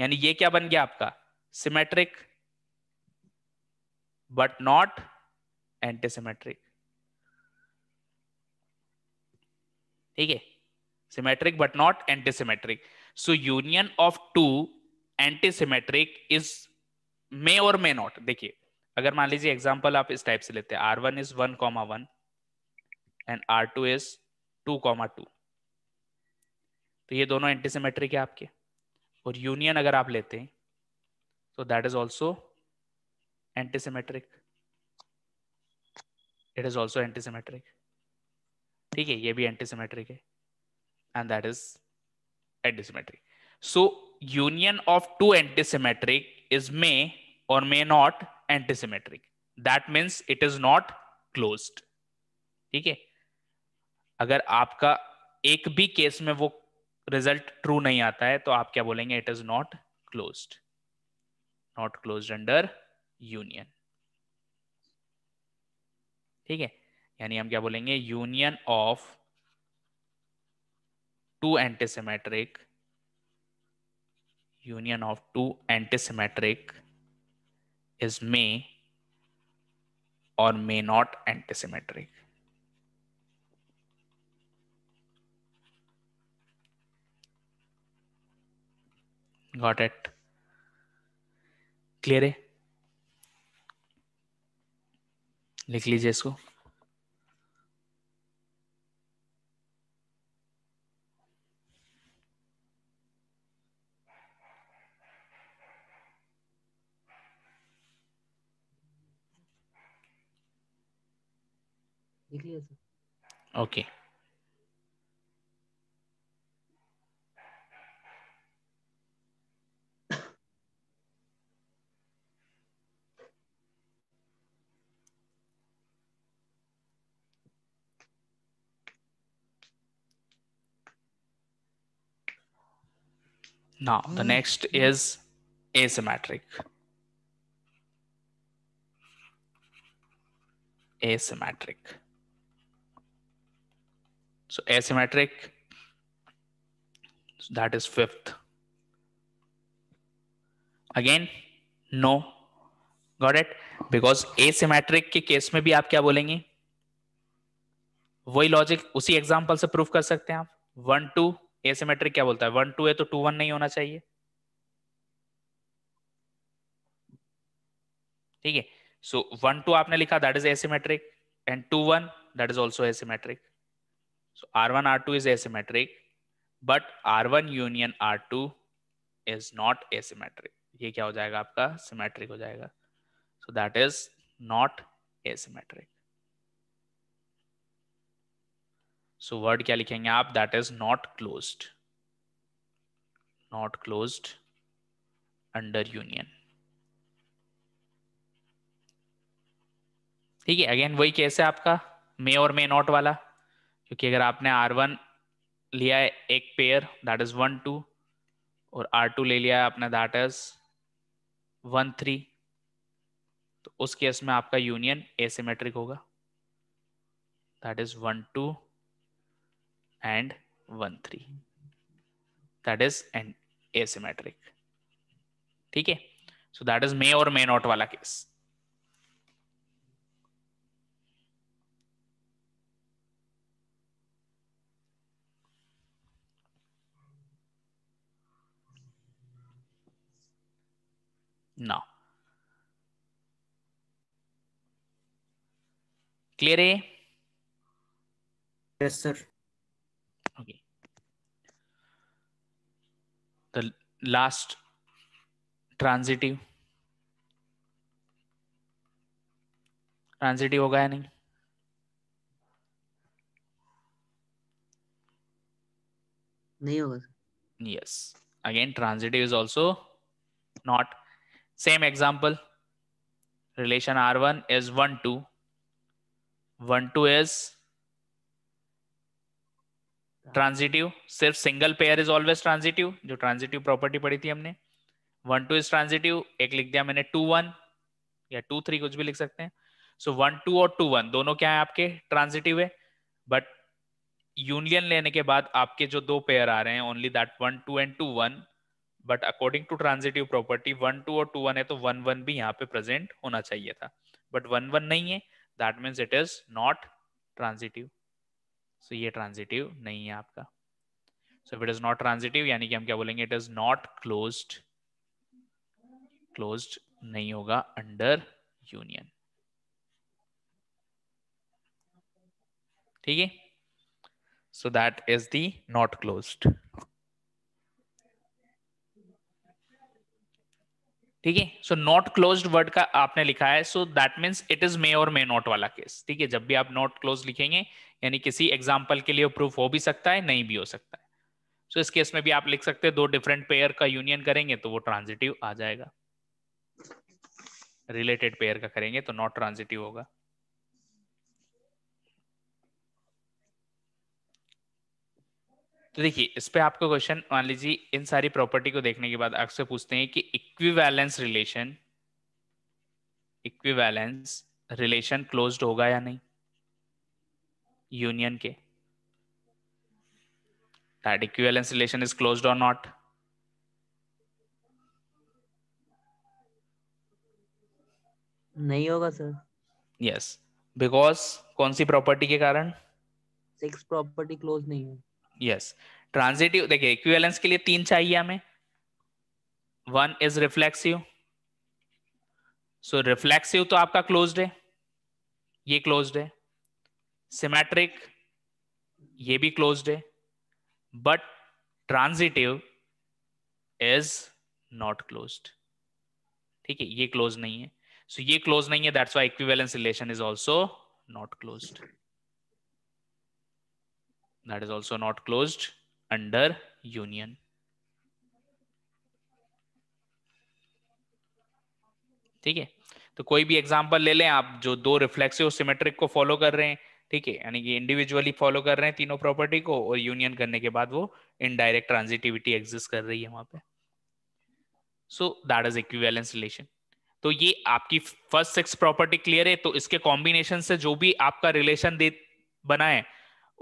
यानी ये क्या बन गया आपका सिमेट्रिक बट नॉट एंटीसीमेट्रिक ठीक है symmetric but not antisymmetric so union of two antisymmetric is may और मे नॉट देखिए अगर मान लीजिए एग्जाम्पल आप इस टाइप से लेते हैं R one is one comma one and R two is two comma two तो ये दोनों सिमेट्रिक है आपके और यूनियन अगर आप लेते हैं तो that is also antisymmetric it is also antisymmetric ठीक है ये भी एंटीसीमेट्रिक है and that is antisymmetric so union of two antisymmetric is may or may not antisymmetric. That means it is not closed. ठीक है अगर आपका एक भी केस में वो रिजल्ट ट्रू नहीं आता है तो आप क्या बोलेंगे it is not closed not closed under union ठीक है यानी हम क्या बोलेंगे union of two antisymmetric union of two antisymmetric is may or may not antisymmetric. Got it? Clear है लिख लीजिए इसको clear, sir. Okay. Now the ah. next is asymmetric. Asymmetric. So asymmetric, so that is fifth. Again, no. Got it? Because asymmetric ke case में भी आप क्या बोलेंगे वही लॉजिक उसी एग्जाम्पल से प्रूफ कर सकते हैं आप वन टू एसिमेट्रिक क्या बोलता है वन टू है तो टू वन नहीं होना चाहिए ठीक है सो वन टू आपने लिखा that is asymmetric and two one that is also asymmetric So R1, R2 is asymmetric, but R1 union R2 is not asymmetric. ये क्या हो जाएगा आपका सिमेट्रिक हो जाएगा so that is not asymmetric so word क्या लिखेंगे आप that is not closed not closed under union ठीक है अगेन वही केस है आपका मे और मे नॉट वाला क्योंकि अगर आपने आर वन लिया है एक pair that is one two और आर टू ले लिया है आपने दैट इज वन थ्री तो उस केस में आपका यूनियन एसिमेट्रिक होगा that is one two and one three that is and asymmetric ठीक है सो दैट इज मे और मे नॉट वाला case now. Clear A? Yes, sir. Okay. The last transitive. transitive होगा या nahi nahi hoga yes again transitive is also not same example relation R one is one two one two is transitive सिर्फ single pair is always transitive जो transitive property पड़ी थी हमने one two is transitive एक लिख दिया मैंने two one या टू थ्री कुछ भी लिख सकते हैं सो वन टू और टू वन दोनों क्या है आपके ट्रांजिटिव है बट यूनियन लेने के बाद आपके जो दो पेयर आ रहे हैं only that one two and two one but according to transitive property one two और टू वन है तो वन वन भी यहाँ पे प्रेजेंट होना चाहिए था बट वन वन नहीं है that means it is not transitive so ये ट्रांजिटिव नहीं है आपका so it is not transitive यानी कि हम क्या बोलेंगे it is not close close नहीं होगा अंडर यूनियन ठीक है so that is that close closed ठीक है सो नॉट क्लोज वर्ड का आपने लिखा है so that means it is may और मे नॉट वाला केस ठीक है जब भी आप नॉट क्लोज लिखेंगे यानी किसी एग्जाम्पल के लिए प्रूफ हो भी सकता है नहीं भी हो सकता है सो so, इस केस में भी आप लिख सकते हैं दो डिफरेंट पेयर का यूनियन करेंगे तो वो ट्रांजिटिव आ जाएगा रिलेटेड पेयर का करेंगे तो नॉट ट्रांजिटिव होगा तो देखिए इस पे आपको क्वेश्चन मान लीजिए इन सारी प्रॉपर्टी को देखने के बाद आपसे पूछते हैं कि equivalence relation equivalence relation closed होगा या नहीं यूनियन के that equivalence relation is closed और नॉट नहीं होगा सर यस बिकॉज कौन सी प्रॉपर्टी के कारण सिक्स प्रॉपर्टी क्लोज नहीं है यस ट्रांजिटिव देखिए इक्विवेलेंस के लिए तीन चाहिए हमें one is reflexive so reflexive तो आपका क्लोज्ड है ये क्लोज्ड है सिमेट्रिक ये भी क्लोज्ड है but transitive is not closed ठीक है ये क्लोज नहीं है सो so, ये क्लोज नहीं है that's why equivalence relation is also not closed that is also not closed under union. ठीक है तो कोई भी एग्जांपल ले लें आप जो दो रिफ्लेक्सिव सिमेट्रिक को फॉलो कर रहे हैं ठीक है यानी कि इंडिविजुअली फॉलो कर रहे हैं तीनों प्रॉपर्टी को और यूनियन करने के बाद वो इनडायरेक्ट ट्रांजिटिविटी एग्जिस्ट कर रही है वहां पे so that is equivalence relation तो ये आपकी फर्स्ट सिक्स प्रॉपर्टी क्लियर है तो इसके कॉम्बिनेशन से जो भी आपका रिलेशन दे बनाए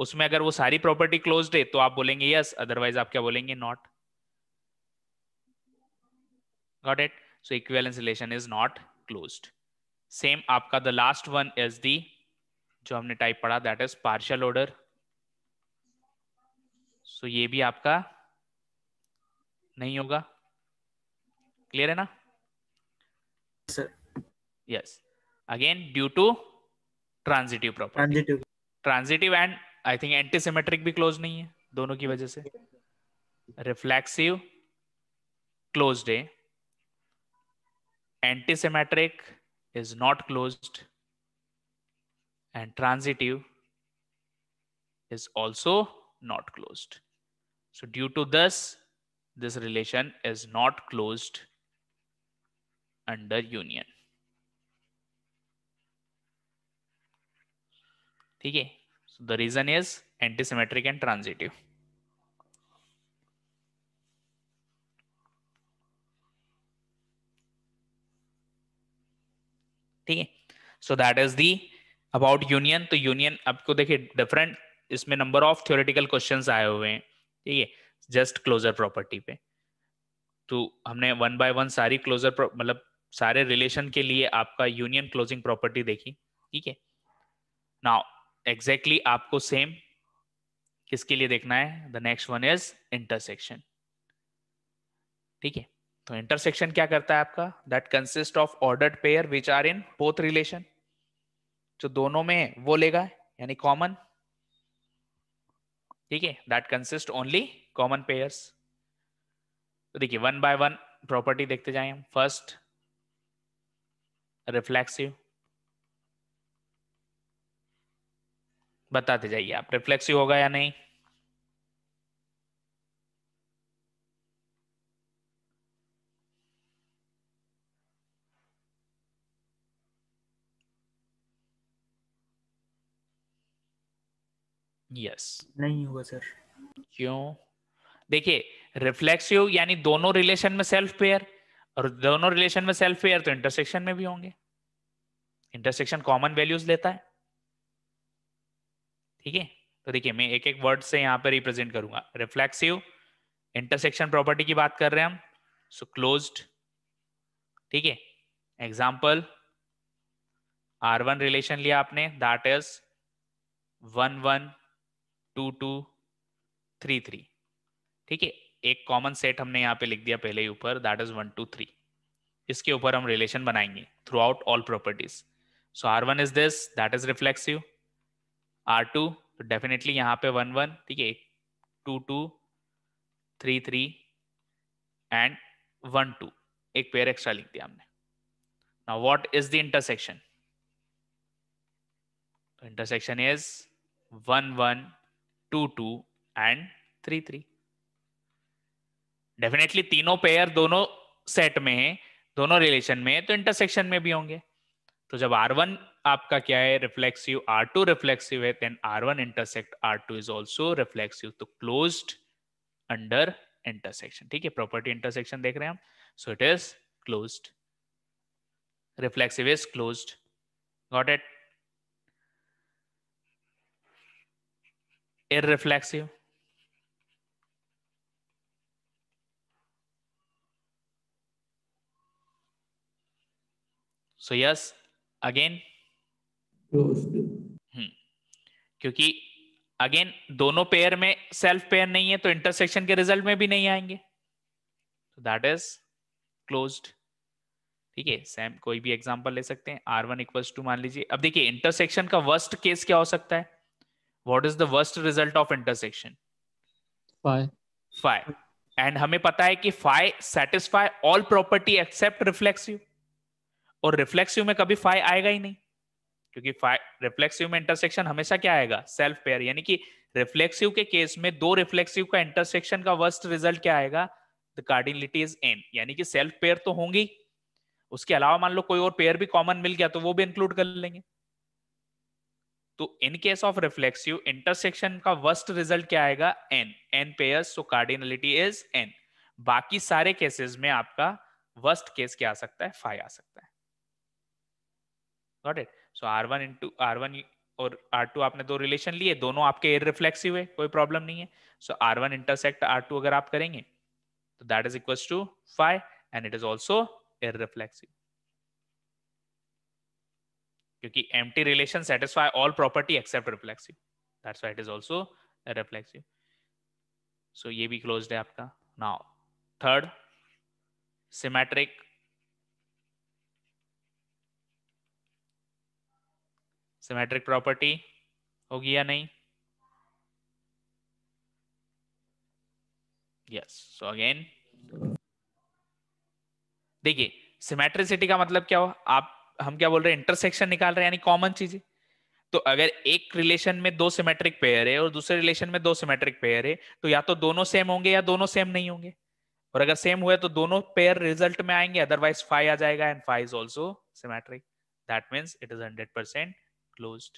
उसमें अगर वो सारी प्रॉपर्टी क्लोज है तो आप बोलेंगे यस अदरवाइज आप क्या बोलेंगे not got it so equivalence relation is not close same आपका the last one is the जो हमने टाइप पढ़ा that is partial order so ये भी आपका नहीं होगा क्लियर है ना yes again due to transitive property transitive and I think antisymmetric भी क्लोज नहीं है दोनों की वजह से रिफ्लेक्सिव क्लोज है antisymmetric is not close and transitive is also not close so due to this this relation is not close under union ठीक है So the reason is antisymmetric and transitive. ठीक है so that is the about union तो union आपको देखिए different इसमें number of theoretical question आए हुए हैं ठीक है जस्ट क्लोजर प्रॉपर्टी पे तो हमने वन बाय वन सारी क्लोजर मतलब सारे रिलेशन के लिए आपका यूनियन क्लोजिंग प्रॉपर्टी देखी ठीक है नाउ एग्जैक्टली exactly आपको सेम किसके लिए देखना है the next one is intersection ठीक है तो इंटरसेक्शन क्या करता है आपका that consist of ordered pair which are in both relation जो दोनों में वो लेगा यानी कॉमन ठीक है that consist only common pairs तो देखिए वन बाय वन प्रॉपर्टी देखते जाए हम फर्स्ट रिफ्लेक्सिव बताते जाइए आप रिफ्लेक्सिव होगा या नहीं यस नहीं होगा सर क्यों देखिए रिफ्लेक्सिव यानी दोनों रिलेशन में सेल्फ पेयर और दोनों रिलेशन में सेल्फ पेयर तो इंटरसेक्शन में भी होंगे इंटरसेक्शन कॉमन वैल्यूज लेता है ठीक है तो देखिए मैं एक एक वर्ड से यहाँ पे रिप्रेजेंट करूंगा रिफ्लेक्सिव इंटरसेक्शन प्रॉपर्टी की बात कर रहे हैं हम सो क्लोज ठीक है एग्जाम्पल आर वन रिलेशन लिया आपने that is one one two two three three ठीक है एक कॉमन सेट हमने यहाँ पे लिख दिया पहले ही ऊपर that is one two three इसके ऊपर हम रिलेशन बनाएंगे throughout all properties so R one is this that is reflexive R two तो डेफिनेटली यहाँ पे वन वन ठीक है two two three three and one two एक पेयर एक्स्ट्रा लिख दिया हमने now what is the intersection intersection is one one two two and three three definitely तीनों पेयर दोनों सेट में है दोनों रिलेशन में है तो इंटरसेक्शन में भी होंगे तो जब R1 आपका क्या है रिफ्लेक्सिव R2 रिफ्लेक्सिव है then R1 intersect R2 is also reflexive तो क्लोज्ड अंडर इंटरसेक्शन ठीक है प्रॉपर्टी इंटरसेक्शन देख रहे हैं हम so it is closed reflexive is closed got it irreflexive so yes again hmm. क्योंकि अगेन दोनों पेयर में सेल्फ पेयर नहीं है तो इंटरसेक्शन के रिजल्ट में भी नहीं आएंगे दैट इज क्लोज ठीक है सेम कोई भी एग्जांपल ले सकते हैं आर वन इक्वल टू मान लीजिए अब देखिए इंटरसेक्शन का वर्स्ट केस क्या हो सकता है what is the worst result of intersection five and हमें पता है कि five satisfy all property except reflexive और रिफ्लेक्सिव में कभी फाइव आएगा ही नहीं क्योंकि रिफ्लेक्सिव में इंटरसेक्शन हमेशा क्या आएगा सेल्फ पेयर यानी कि रिफ्लेक्सिव के केस में दो रिफ्लेक्सिव का इंटरसेक्शन का वर्स्ट रिजल्ट क्या आएगा द कार्डिनलिटी इज एन यानी कि सेल्फ पेयर तो होंगी उसके अलावा मान लो कोई और पेयर भी कॉमन मिल गया तो वो भी इंक्लूड कर लेंगे तो in case of reflexive intersection का वर्स्ट रिजल्ट क्या आएगा N N pair so cardinality is N बाकी सारे केसेस में आपका वर्स्ट केस क्या आ सकता है फाइव आ सकता है got it so R one into R one और आर टू आपने दो रिलेशन लिए दोनों आपके एयर रिफ्लेक्सिव है कोई प्रॉब्लम नहीं है so R one intersect R two अगर आप करेंगे तो that is equal to five and it is also irreflexive क्योंकि empty relation satisfy all property except reflexive that's why it is also reflexive so ये भी close है आपका now third symmetric symmetric property होगी या नहीं yes so again देखिए symmetricity का मतलब क्या हो आप हम क्या बोल रहे हैं इंटरसेक्शन निकाल रहे हैं यानी कॉमन चीजें तो अगर एक रिलेशन में दो सिमेट्रिक पेयर है और दूसरे रिलेशन में दो सिमेट्रिक पेयर है तो या तो दोनों सेम होंगे या दोनों सेम नहीं होंगे और अगर सेम हुए तो दोनों पेयर रिजल्ट में आएंगे अदरवाइज फाइव आ जाएगा and five is also symmetric that means it is hundred percent close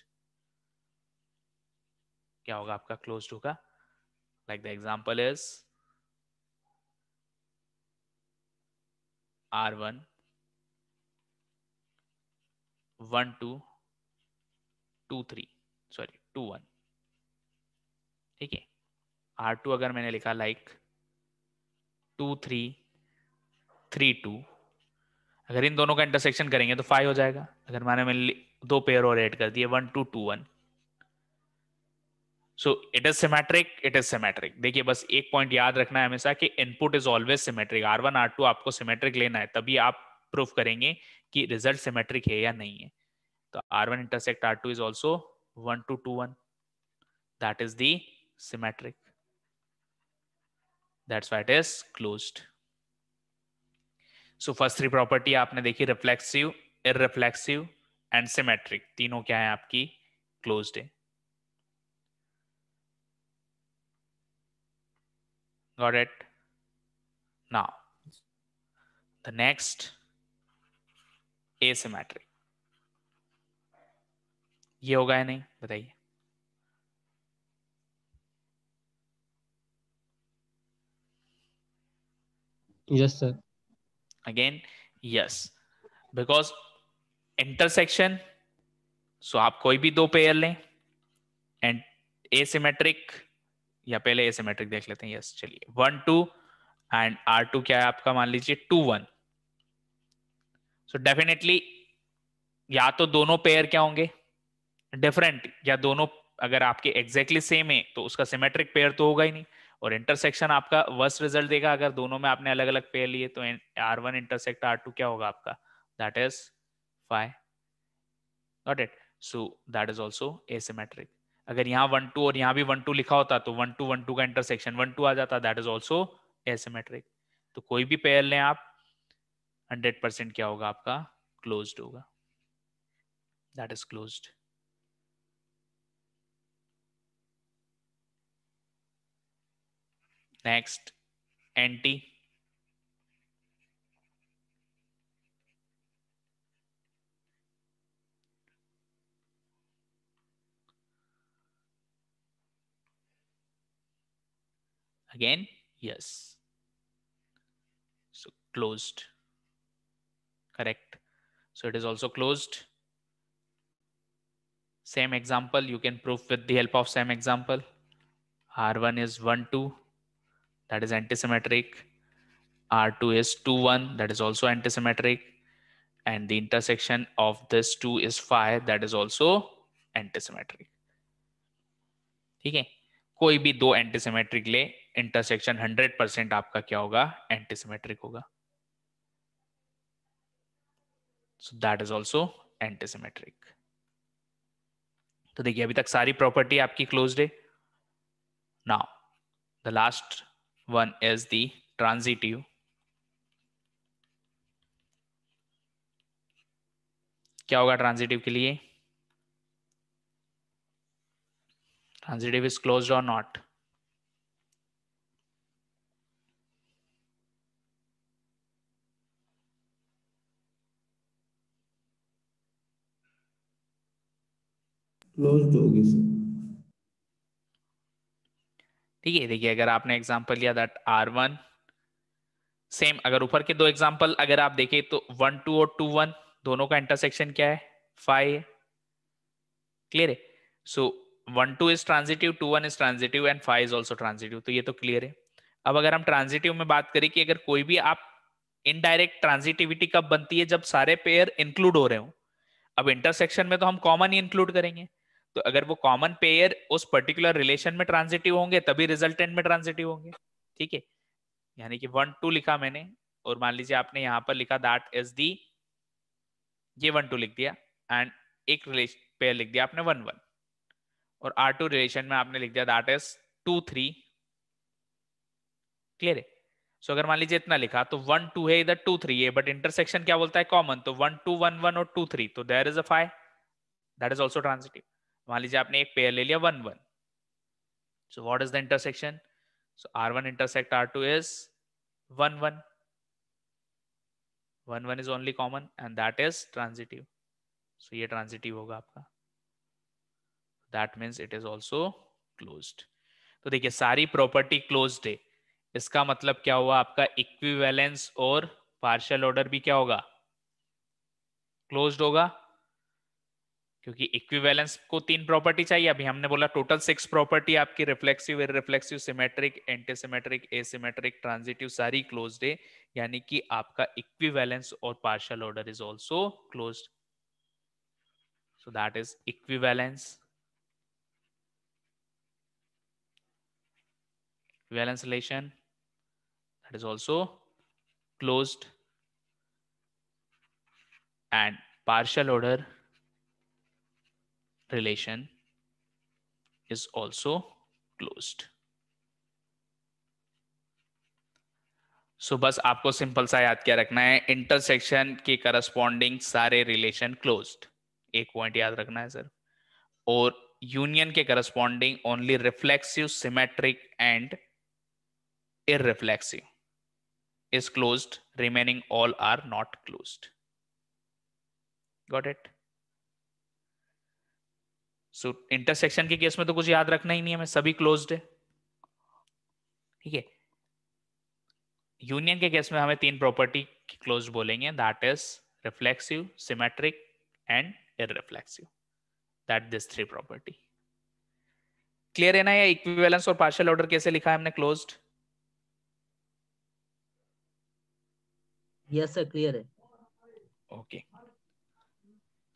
क्या होगा आपका क्लोज होगा like the example is R one one two two three sorry two one ठीक है आर टू अगर मैंने लिखा like two three three two अगर इन दोनों का इंटरसेक्शन करेंगे तो फाइव हो जाएगा अगर मैंने मैंने दो पेयर और ऐड कर दिए one two two one so it is symmetric it is symmetric देखिए बस एक पॉइंट याद रखना है हमेशा कि input is always symmetric R one R two आपको सिमेट्रिक लेना है तभी आप प्रूफ करेंगे कि रिजल्ट सिमेट्रिक है या नहीं है तो R one intersect R two is also one two two one that is symmetric that's why it is close so first three property आपने देखी reflexive irreflexive and symmetric तीनों क्या है आपकी क्लोज है got it now the next asymmetric ये होगा या नहीं बताइए yes sir again yes because intersection so आप कोई भी दो पेयर लें एंड एसिमेट्रिक या पहले एसिमेट्रिक देख लेते हैं यस चलिए one two and R two क्या है आपका मान लीजिए टू वन सो डेफिनेटली या तो दोनों पेयर क्या होंगे डिफरेंट या दोनों अगर आपके एग्जैक्टली exactly सेम है तो उसका सिमेट्रिक पेयर तो होगा ही नहीं और इंटरसेक्शन आपका वर्स्ट रिजल्ट देगा अगर दोनों में आपने अलग अलग पेयर लिए तो R one intersect R two क्या होगा आपका that is five not it so that is also asymmetric अगर यहाँ वन टू और यहाँ भी वन टू लिखा होता तो वन टू वन टू का इंटरसेक्शन वन टू आ जाता दैट इज ऑल्सो एसिमेट्रिक तो कोई भी पेयर लें आप हंड्रेड परसेंट क्या होगा आपका क्लोज होगा that is closed next anti Again, yes. So closed. Correct. So it is also closed. Same example, you can prove with the help of same example. R1 is 1, 2, that is antisymmetric. R2 is 2, 1, that is also antisymmetric. And the intersection of this 2 is 5, that is also antisymmetric. ठीक है कोई भी दो antisymmetric ले intersection 100 percent आपका क्या होगा antisymmetric होगा so that is also antisymmetric तो देखिए अभी तक सारी प्रॉपर्टी आपकी क्लोज है now the last one is the transitive क्या होगा ट्रांजिटिव के लिए ट्रांजिटिव इज क्लोज्ड और नॉट क्लोज्ड होगी सर ठीक है देखिए अगर आपने एग्जांपल लिया दैट आर वन सेम अगर ऊपर के दो एग्जांपल अगर आप देखें तो वन टू और टू वन दोनों का इंटरसेक्शन क्या है फाइव क्लियर है so one two is transitive two one is transitive and five is also transitive तो ये तो क्लियर है अब अगर हम ट्रांजिटिव में बात करें कि अगर कोई भी आप इनडायरेक्ट ट्रांजिटिविटी कब बनती है जब सारे पेयर इंक्लूड हो रहे हो अब इंटरसेक्शन में तो हम कॉमन ही इंक्लूड करेंगे तो अगर वो कॉमन पेयर उस पर्टिकुलर रिलेशन में ट्रांजिटिव होंगे तभी रिजल्टेंट में ट्रांजिटिव होंगे ठीक है यानी कि वन टू लिखा मैंने और मान लीजिए आपने यहां पर लिखा दैट इज दी ये वन टू लिख दिया एंड एक रिलेशन पेयर लिख दिया आपने वन वन और आर टू रिलेशन में आपने लिख दिया that is two three clear है सो अगर मान लीजिए इतना लिखा तो वन टू है इधर टू थ्री है बट इंटरसेक्शन क्या बोलता है कॉमन तो वन टू वन वन और टू थ्री तो there is a five that is also transitive मान लीजिए आपने एक पेयर ले लिया one one so what is the intersection so R one intersect R two is one one one one is only common and that is transitive so ये transitive होगा आपका that means it is also close तो देखिए सारी property close है इसका मतलब क्या हुआ आपका इक्विवेलेंस और पार्शियल ऑर्डर भी क्या होगा क्लोज्ड होगा क्योंकि इक्विवेलेंस को तीन प्रॉपर्टी चाहिए अभी हमने बोला टोटल सिक्स प्रॉपर्टी आपकी reflexive reflexive symmetric antisymmetric asymmetric transitive सारी क्लोज है यानी कि आपका इक्विवेलेंस और partial order is also close so that is equivalence equivalence relation that is also close and partial order relation is also closed. So so, बस आपको simple सा याद क्या रखना है इंटरसेक्शन के करस्पॉन्डिंग सारे रिलेशन क्लोज्ड एक पॉइंट याद रखना है सर और यूनियन के corresponding only reflexive symmetric and irreflexive is closed remaining all are not closed got it so intersection के केस में तो कुछ याद रखना ही नहीं है सभी क्लोज्ड है ठीक है यूनियन के केस में हमें तीन प्रॉपर्टी क्लोज बोलेंगे that is reflexive symmetric and irreflexive that this three property clear है ना या इक्विवेलेंस और पार्शियल ऑर्डर कैसे लिखा है हमने क्लोज्ड यस सर क्लियर है ओके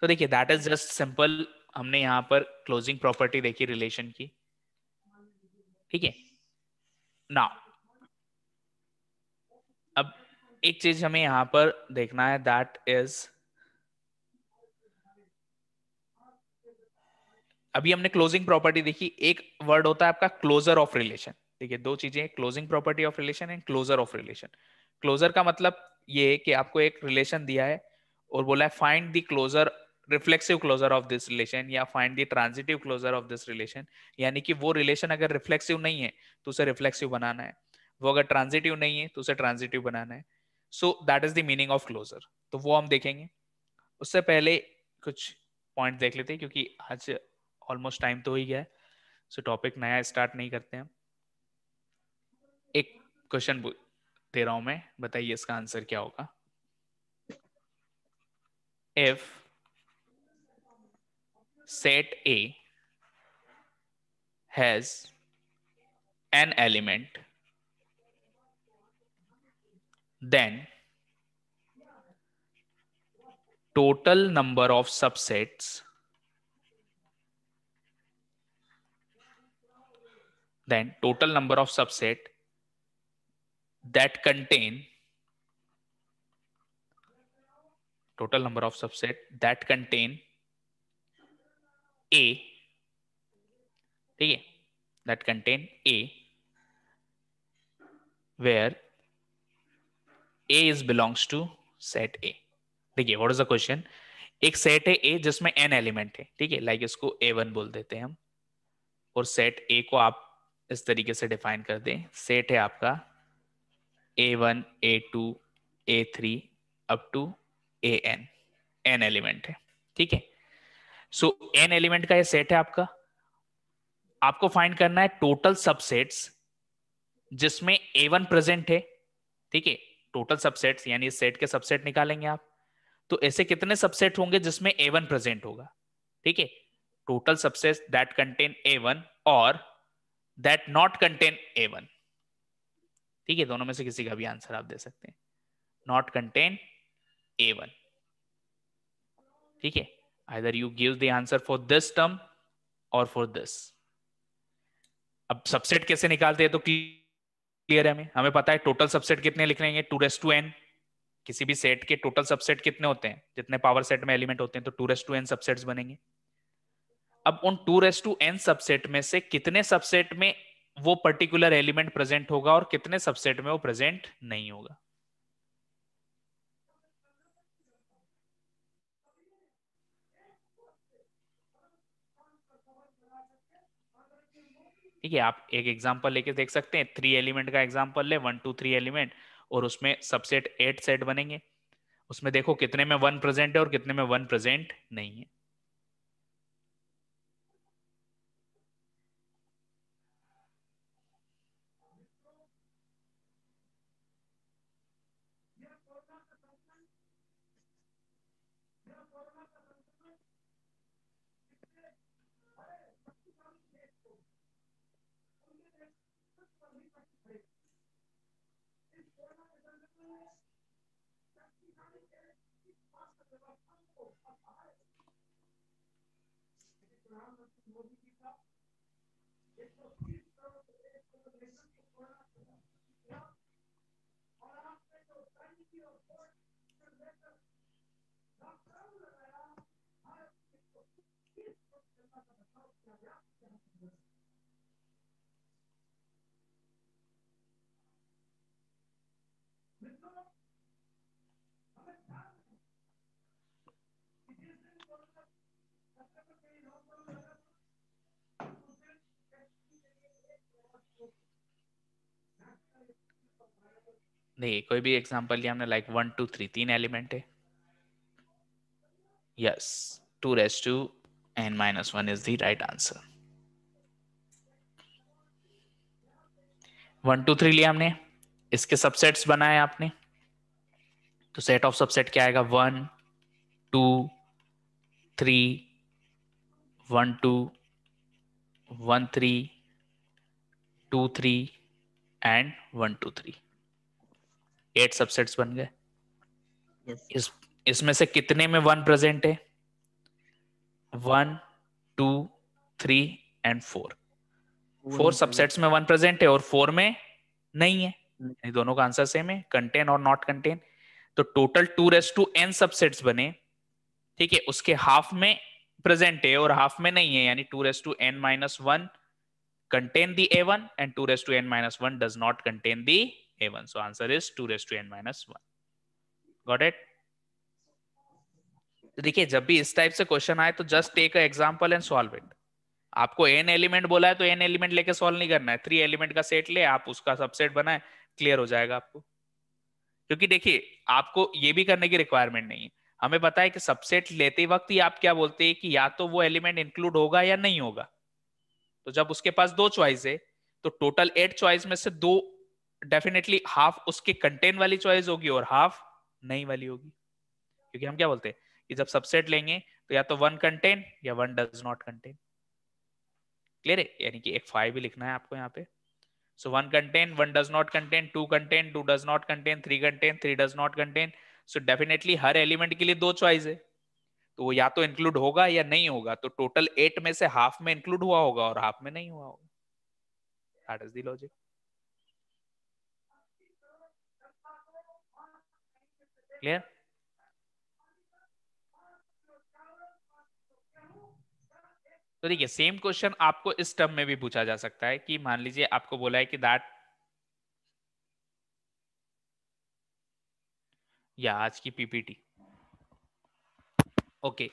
तो देखिए दैट इज जस्ट सिंपल हमने यहां पर क्लोजिंग प्रॉपर्टी देखी रिलेशन की ठीक है ना अब एक चीज हमें यहां पर देखना है दैट इज अभी हमने क्लोजिंग प्रॉपर्टी देखी एक वर्ड होता है आपका क्लोजर ऑफ रिलेशन ठीक है दो चीजें closing property of relation and closure of relation closure का मतलब ये है कि आपको एक रिलेशन दिया है और बोला है find the closure reflexive closure of this relation या find the transitive closure of this relation यानी कि वो रिलेशन अगर रिफ्लेक्सिव नहीं है तो उसे रिफ्लेक्सिव बनाना है वो अगर ट्रांजिटिव नहीं है तो उसे ट्रांजिटिव बनाना है so that is the meaning of closure तो वो हम देखेंगे उससे पहले कुछ पॉइंट देख लेते हैं क्योंकि आज ऑलमोस्ट टाइम तो हो ही गया है सो टॉपिक नया स्टार्ट नहीं करते हैं एक क्वेश्चन दे रहा हूं मैं बताइए इसका आंसर क्या होगा if set A has an element, then total number of subsets then total number of subset that contain total number of subset that contain A ठीक है that contain A where A is belongs to set A देखिए what is the question एक set है A जिसमें N element है ठीक है like इसको ए वन बोल देते हैं हम और सेट ए को आप इस तरीके से डिफाइन कर दें सेट है आपका A one A two A three up to A N N element है ठीक है सो एन एलिमेंट का ये सेट है आपका आपको फाइंड करना है टोटल सबसेट्स जिसमें ए वन प्रेजेंट है ठीक है टोटल सबसेट्स यानी सेट के सबसेट निकालेंगे आप तो ऐसे कितने सबसेट होंगे जिसमें ए वन प्रेजेंट होगा ठीक है total subset that contain A one और that not contain A one ठीक है दोनों में से किसी का भी आंसर आप दे सकते हैं नॉट कंटेन ए वन ठीक है either you give the answer for this term or for this अब सबसेट कैसे निकालते हैं तो क्लियर है हमें हमें पता है टोटल सबसेट कितने लिख लेंगे टू रेस टू एन किसी भी सेट के टोटल सबसेट कितने होते हैं जितने पावर सेट में एलिमेंट होते हैं तो two raise to N subsets बनेंगे अब उन two raise to N subset में से कितने सबसेट में वो पर्टिकुलर एलिमेंट प्रेजेंट होगा और कितने सबसेट में वो प्रेजेंट नहीं होगा ठीक है आप एक एग्जाम्पल लेके देख सकते हैं थ्री एलिमेंट का एग्जाम्पल ले वन टू थ्री एलिमेंट और उसमें सबसेट एट सेट बनेंगे उसमें देखो कितने में वन प्रेजेंट है और कितने में वन प्रेजेंट नहीं है नहीं कोई भी एग्जांपल लिया हमने लाइक वन टू थ्री तीन एलिमेंट है yes two raise to N minus one is the right answer one two three लिया हमने इसके सबसेट्स बनाए आपने तो सेट ऑफ सबसेट क्या आएगा one two three one two one three two three and one two three eight subsets बन गए yes. इस इसमें से कितने में वन प्रेजेंट है one two three and four four subsets में वन प्रेजेंट है और फोर में नहीं है यानी दोनों का आंसर सेम है कंटेन और नॉट कंटेन तो total two raise to N subsets बने ठीक है उसके हाफ में प्रेजेंट है और हाफ में नहीं है यानी two raise to N minus one contain the A one and two raise to N minus one does not contain the A one so answer is two raise to N minus one got it देखिए जब भी इस type से question आए तो just take example and solve it आपको N element बोला है तो एन एलिमेंट लेके सॉल्व नहीं करना है थ्री एलिमेंट का सेट ले आप उसका सबसेट बनाए क्लियर हो जाएगा आपको क्योंकि देखिए आपको ये भी करने की रिक्वायरमेंट नहीं है हमें पता है कि सबसेट लेते वक्त ही आप क्या बोलते हैं कि या तो वो एलिमेंट इंक्लूड होगा या नहीं होगा तो जब उसके पास दो चॉइस है तो टोटल एट चॉइस में से दो डेफिनेटली हाफ उसके कंटेन वाली चॉइस होगी और हाफ नहीं वाली होगी क्योंकि हम क्या बोलते हैं कि जब सबसेट लेंगे तो या तो वन कंटेन या one does not contain clear है यानी कि एक फाइव भी लिखना है आपको यहाँ पे So one contain, one does not contain, two contain, two does not contain, three contain, three does not contain. So definitely har element ke liye do choice hai to wo ya to include hoga ya nahi hoga to total eight में se half में include hua hoga aur half में nahi hua hoga that is the logic clear तो देखिए same question आपको इस term में भी पूछा जा सकता है कि मान लीजिए आपको बोला है कि दैट या आज की पीपीटी ओके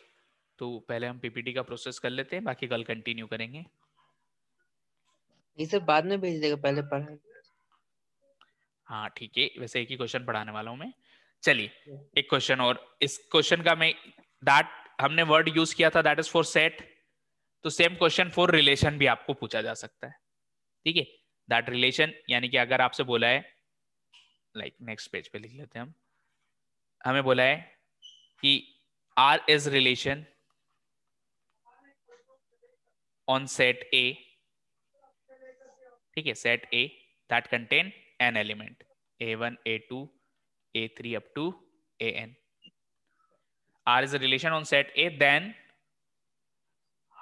तो पहले हम पीपीटी का प्रोसेस कर लेते हैं बाकी कल कंटिन्यू करेंगे ये बाद में भेज देगा पहले पढ़ा हाँ ठीक है वैसे एक ही क्वेश्चन पढ़ाने वाला हूँ मैं चलिए एक क्वेश्चन और इस क्वेश्चन का मैं दैट हमने वर्ड यूज किया था दैट इज फॉर सेट तो सेम क्वेश्चन फॉर रिलेशन भी आपको पूछा जा सकता है ठीक है दैट रिलेशन यानी कि अगर आपसे बोला है लाइक नेक्स्ट पेज पे लिख लेते हैं हम हमें बोला है कि R is relation on set A ठीक है set A that contain N element A one A two A three up to A N R is relation on set A then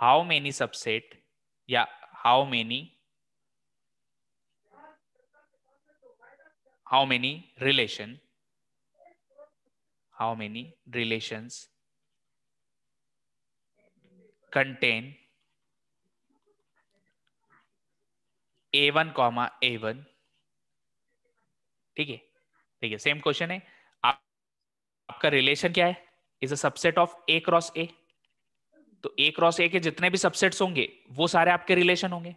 how many subset yeah how many how many relation how many relations contain a1 comma a1 ठीक है ठीक है same question है आप, आपका relation क्या है is a subset of A cross A तो ए क्रॉस ए के जितने भी सबसेट्स होंगे वो सारे आपके रिलेशन होंगे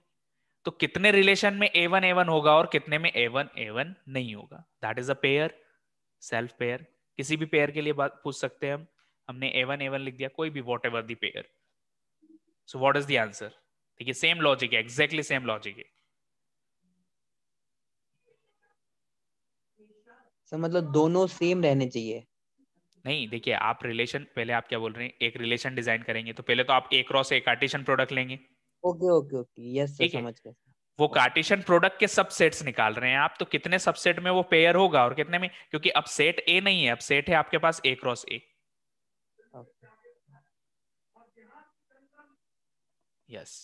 तो कितने रिलेशन में ए वन ए वन होगा और कितने में ए वन ए वन नहीं होगा that is a pair self pair किसी भी पेयर के लिए बात पूछ सकते हैं हम हमने ए वन ए वन लिख दिया कोई भी whatever the pair so what is the answer ठीक है सेम लॉजिक है एग्जैक्टली सेम लॉजिक है सर मतलब दोनों सेम रहने चाहिए नहीं देखिए आप रिलेशन पहले आप क्या बोल रहे हैं एक रिलेशन डिजाइन करेंगे तो पहले तो आप एक रॉस एक कार्टेशियन प्रोडक्ट लेंगे ओके ओके ओके यस समझ गए वो कार्टिशन प्रोडक्ट के सबसेट्स निकाल रहे हैं आप तो कितने सबसेट में वो पेयर होगा और कितने में क्योंकि अब सेट ए नहीं है अब सेट है आपके पास ए क्रॉस ए यस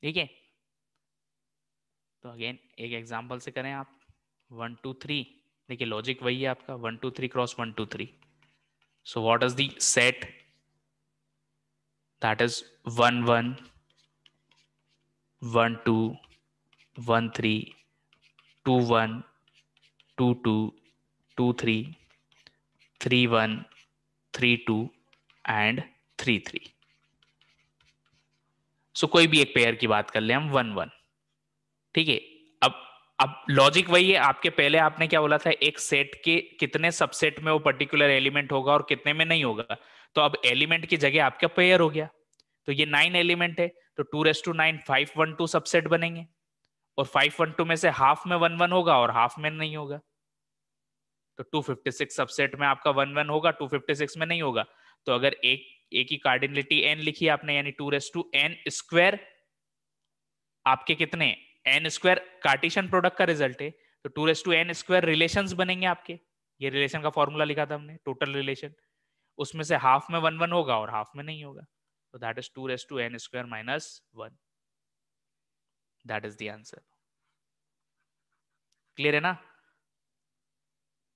ठीक है तो अगेन एक एग्जांपल से करें आप वन टू थ्री देखिए लॉजिक वही है आपका one two three cross one two three So what is the set? That is 1, 1, 1, 2, 1, 3, 2, 1, 2, 2, 2, 3, 3, 1, 3, 2 and 3, 3. So so, कोई भी एक पेयर की बात कर ले हम वन वन ठीक है अब अब लॉजिक वही है आपके पहले आपने क्या बोला था एक सेट के कितने सबसेट में वो पर्टिकुलर एलिमेंट होगा और कितने में नहीं होगा तो अब एलिमेंट की जगह आपका पेयर हो गया तो ये नाइन एलिमेंट है तो two raise to nine five one two subset बनेंगे और फाइव वन टू में से हाफ में वन वन होगा और हाफ में नहीं होगा तो टू फिफ्टी सिक्स सबसेट में आपका वन वन होगा टू फिफ्टी सिक्स में नहीं होगा तो अगर एक एक ही कार्डिनलिटी एन लिखी आपने यानी two raise to N square आपके कितने एन स्क्वायर कार्टिशन प्रोडक्ट का रिजल्ट है तो two raise to N square relation बनेंगे आपके ये रिलेशन का फॉर्मूला लिखा था हमने टोटल रिलेशन उसमें से हाफ में वन वन होगा और हाफ में नहीं होगा तो that is two raise to N square minus one that is the answer clear है ना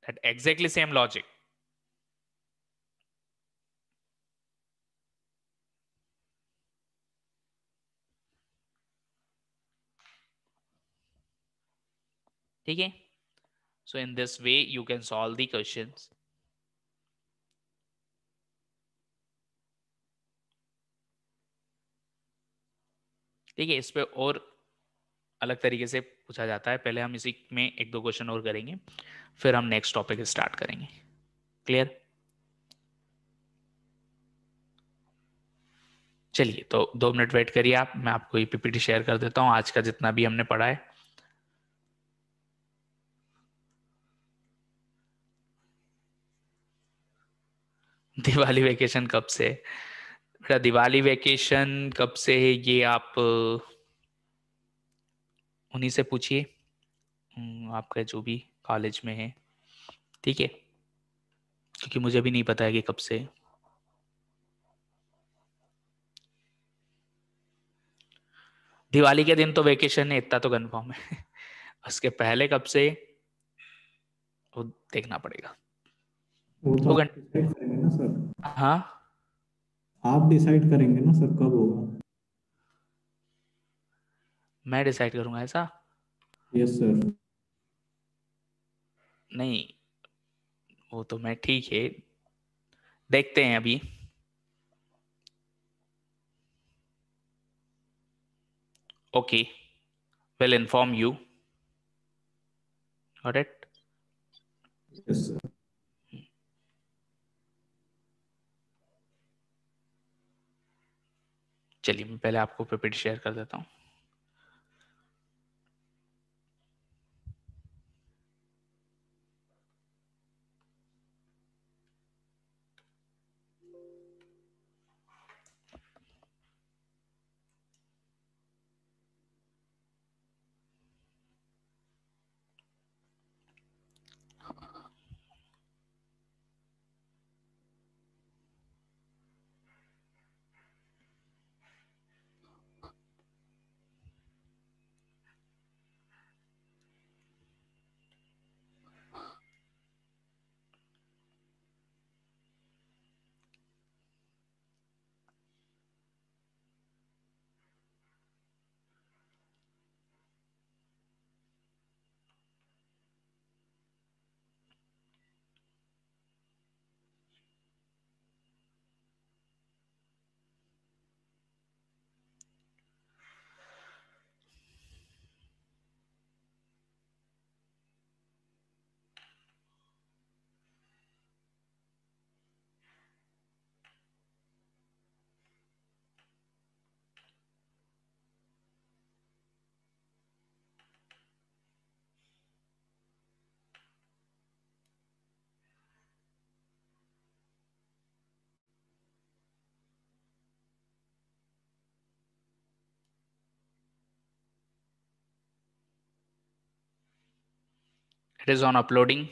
दैट एग्जैक्टली सेम लॉजिक ठीक है so in this way you can solve the questions ठीक है इस पर और अलग तरीके से पूछा जाता है पहले हम इसी में एक दो क्वेश्चन और करेंगे फिर हम नेक्स्ट टॉपिक स्टार्ट करेंगे क्लियर चलिए तो दो मिनट वेट करिए आप मैं आपको ये पीपीटी शेयर कर देता हूँ आज का जितना भी हमने पढ़ा है दिवाली वेकेशन कब से बेटा दिवाली वेकेशन कब से है ये आप उन्हीं से पूछिए हम्म, आपका जो भी कॉलेज में है ठीक है क्योंकि मुझे भी नहीं पता है कि कब से दिवाली के दिन तो वेकेशन है इतना तो कन्फर्म है उसके पहले कब से वो देखना पड़ेगा तो दो घंटे हाँ आप डिसाइड करेंगे ना सर कब होगा मैं डिसाइड करूंगा ऐसा यस सर नहीं वो तो मैं ठीक है देखते हैं अभी okay will inform you got it yes sir चलिए मैं पहले आपको पेपेट शेयर कर देता हूँ it is on uploading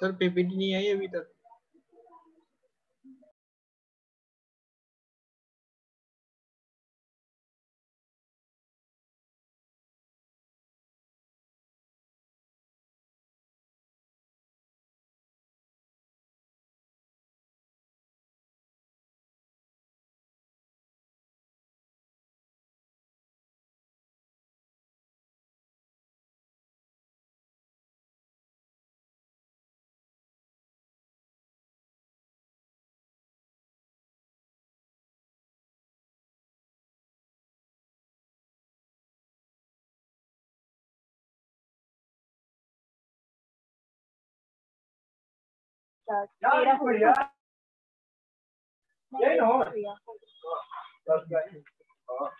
sir PPT नहीं आई अभी तक Pues no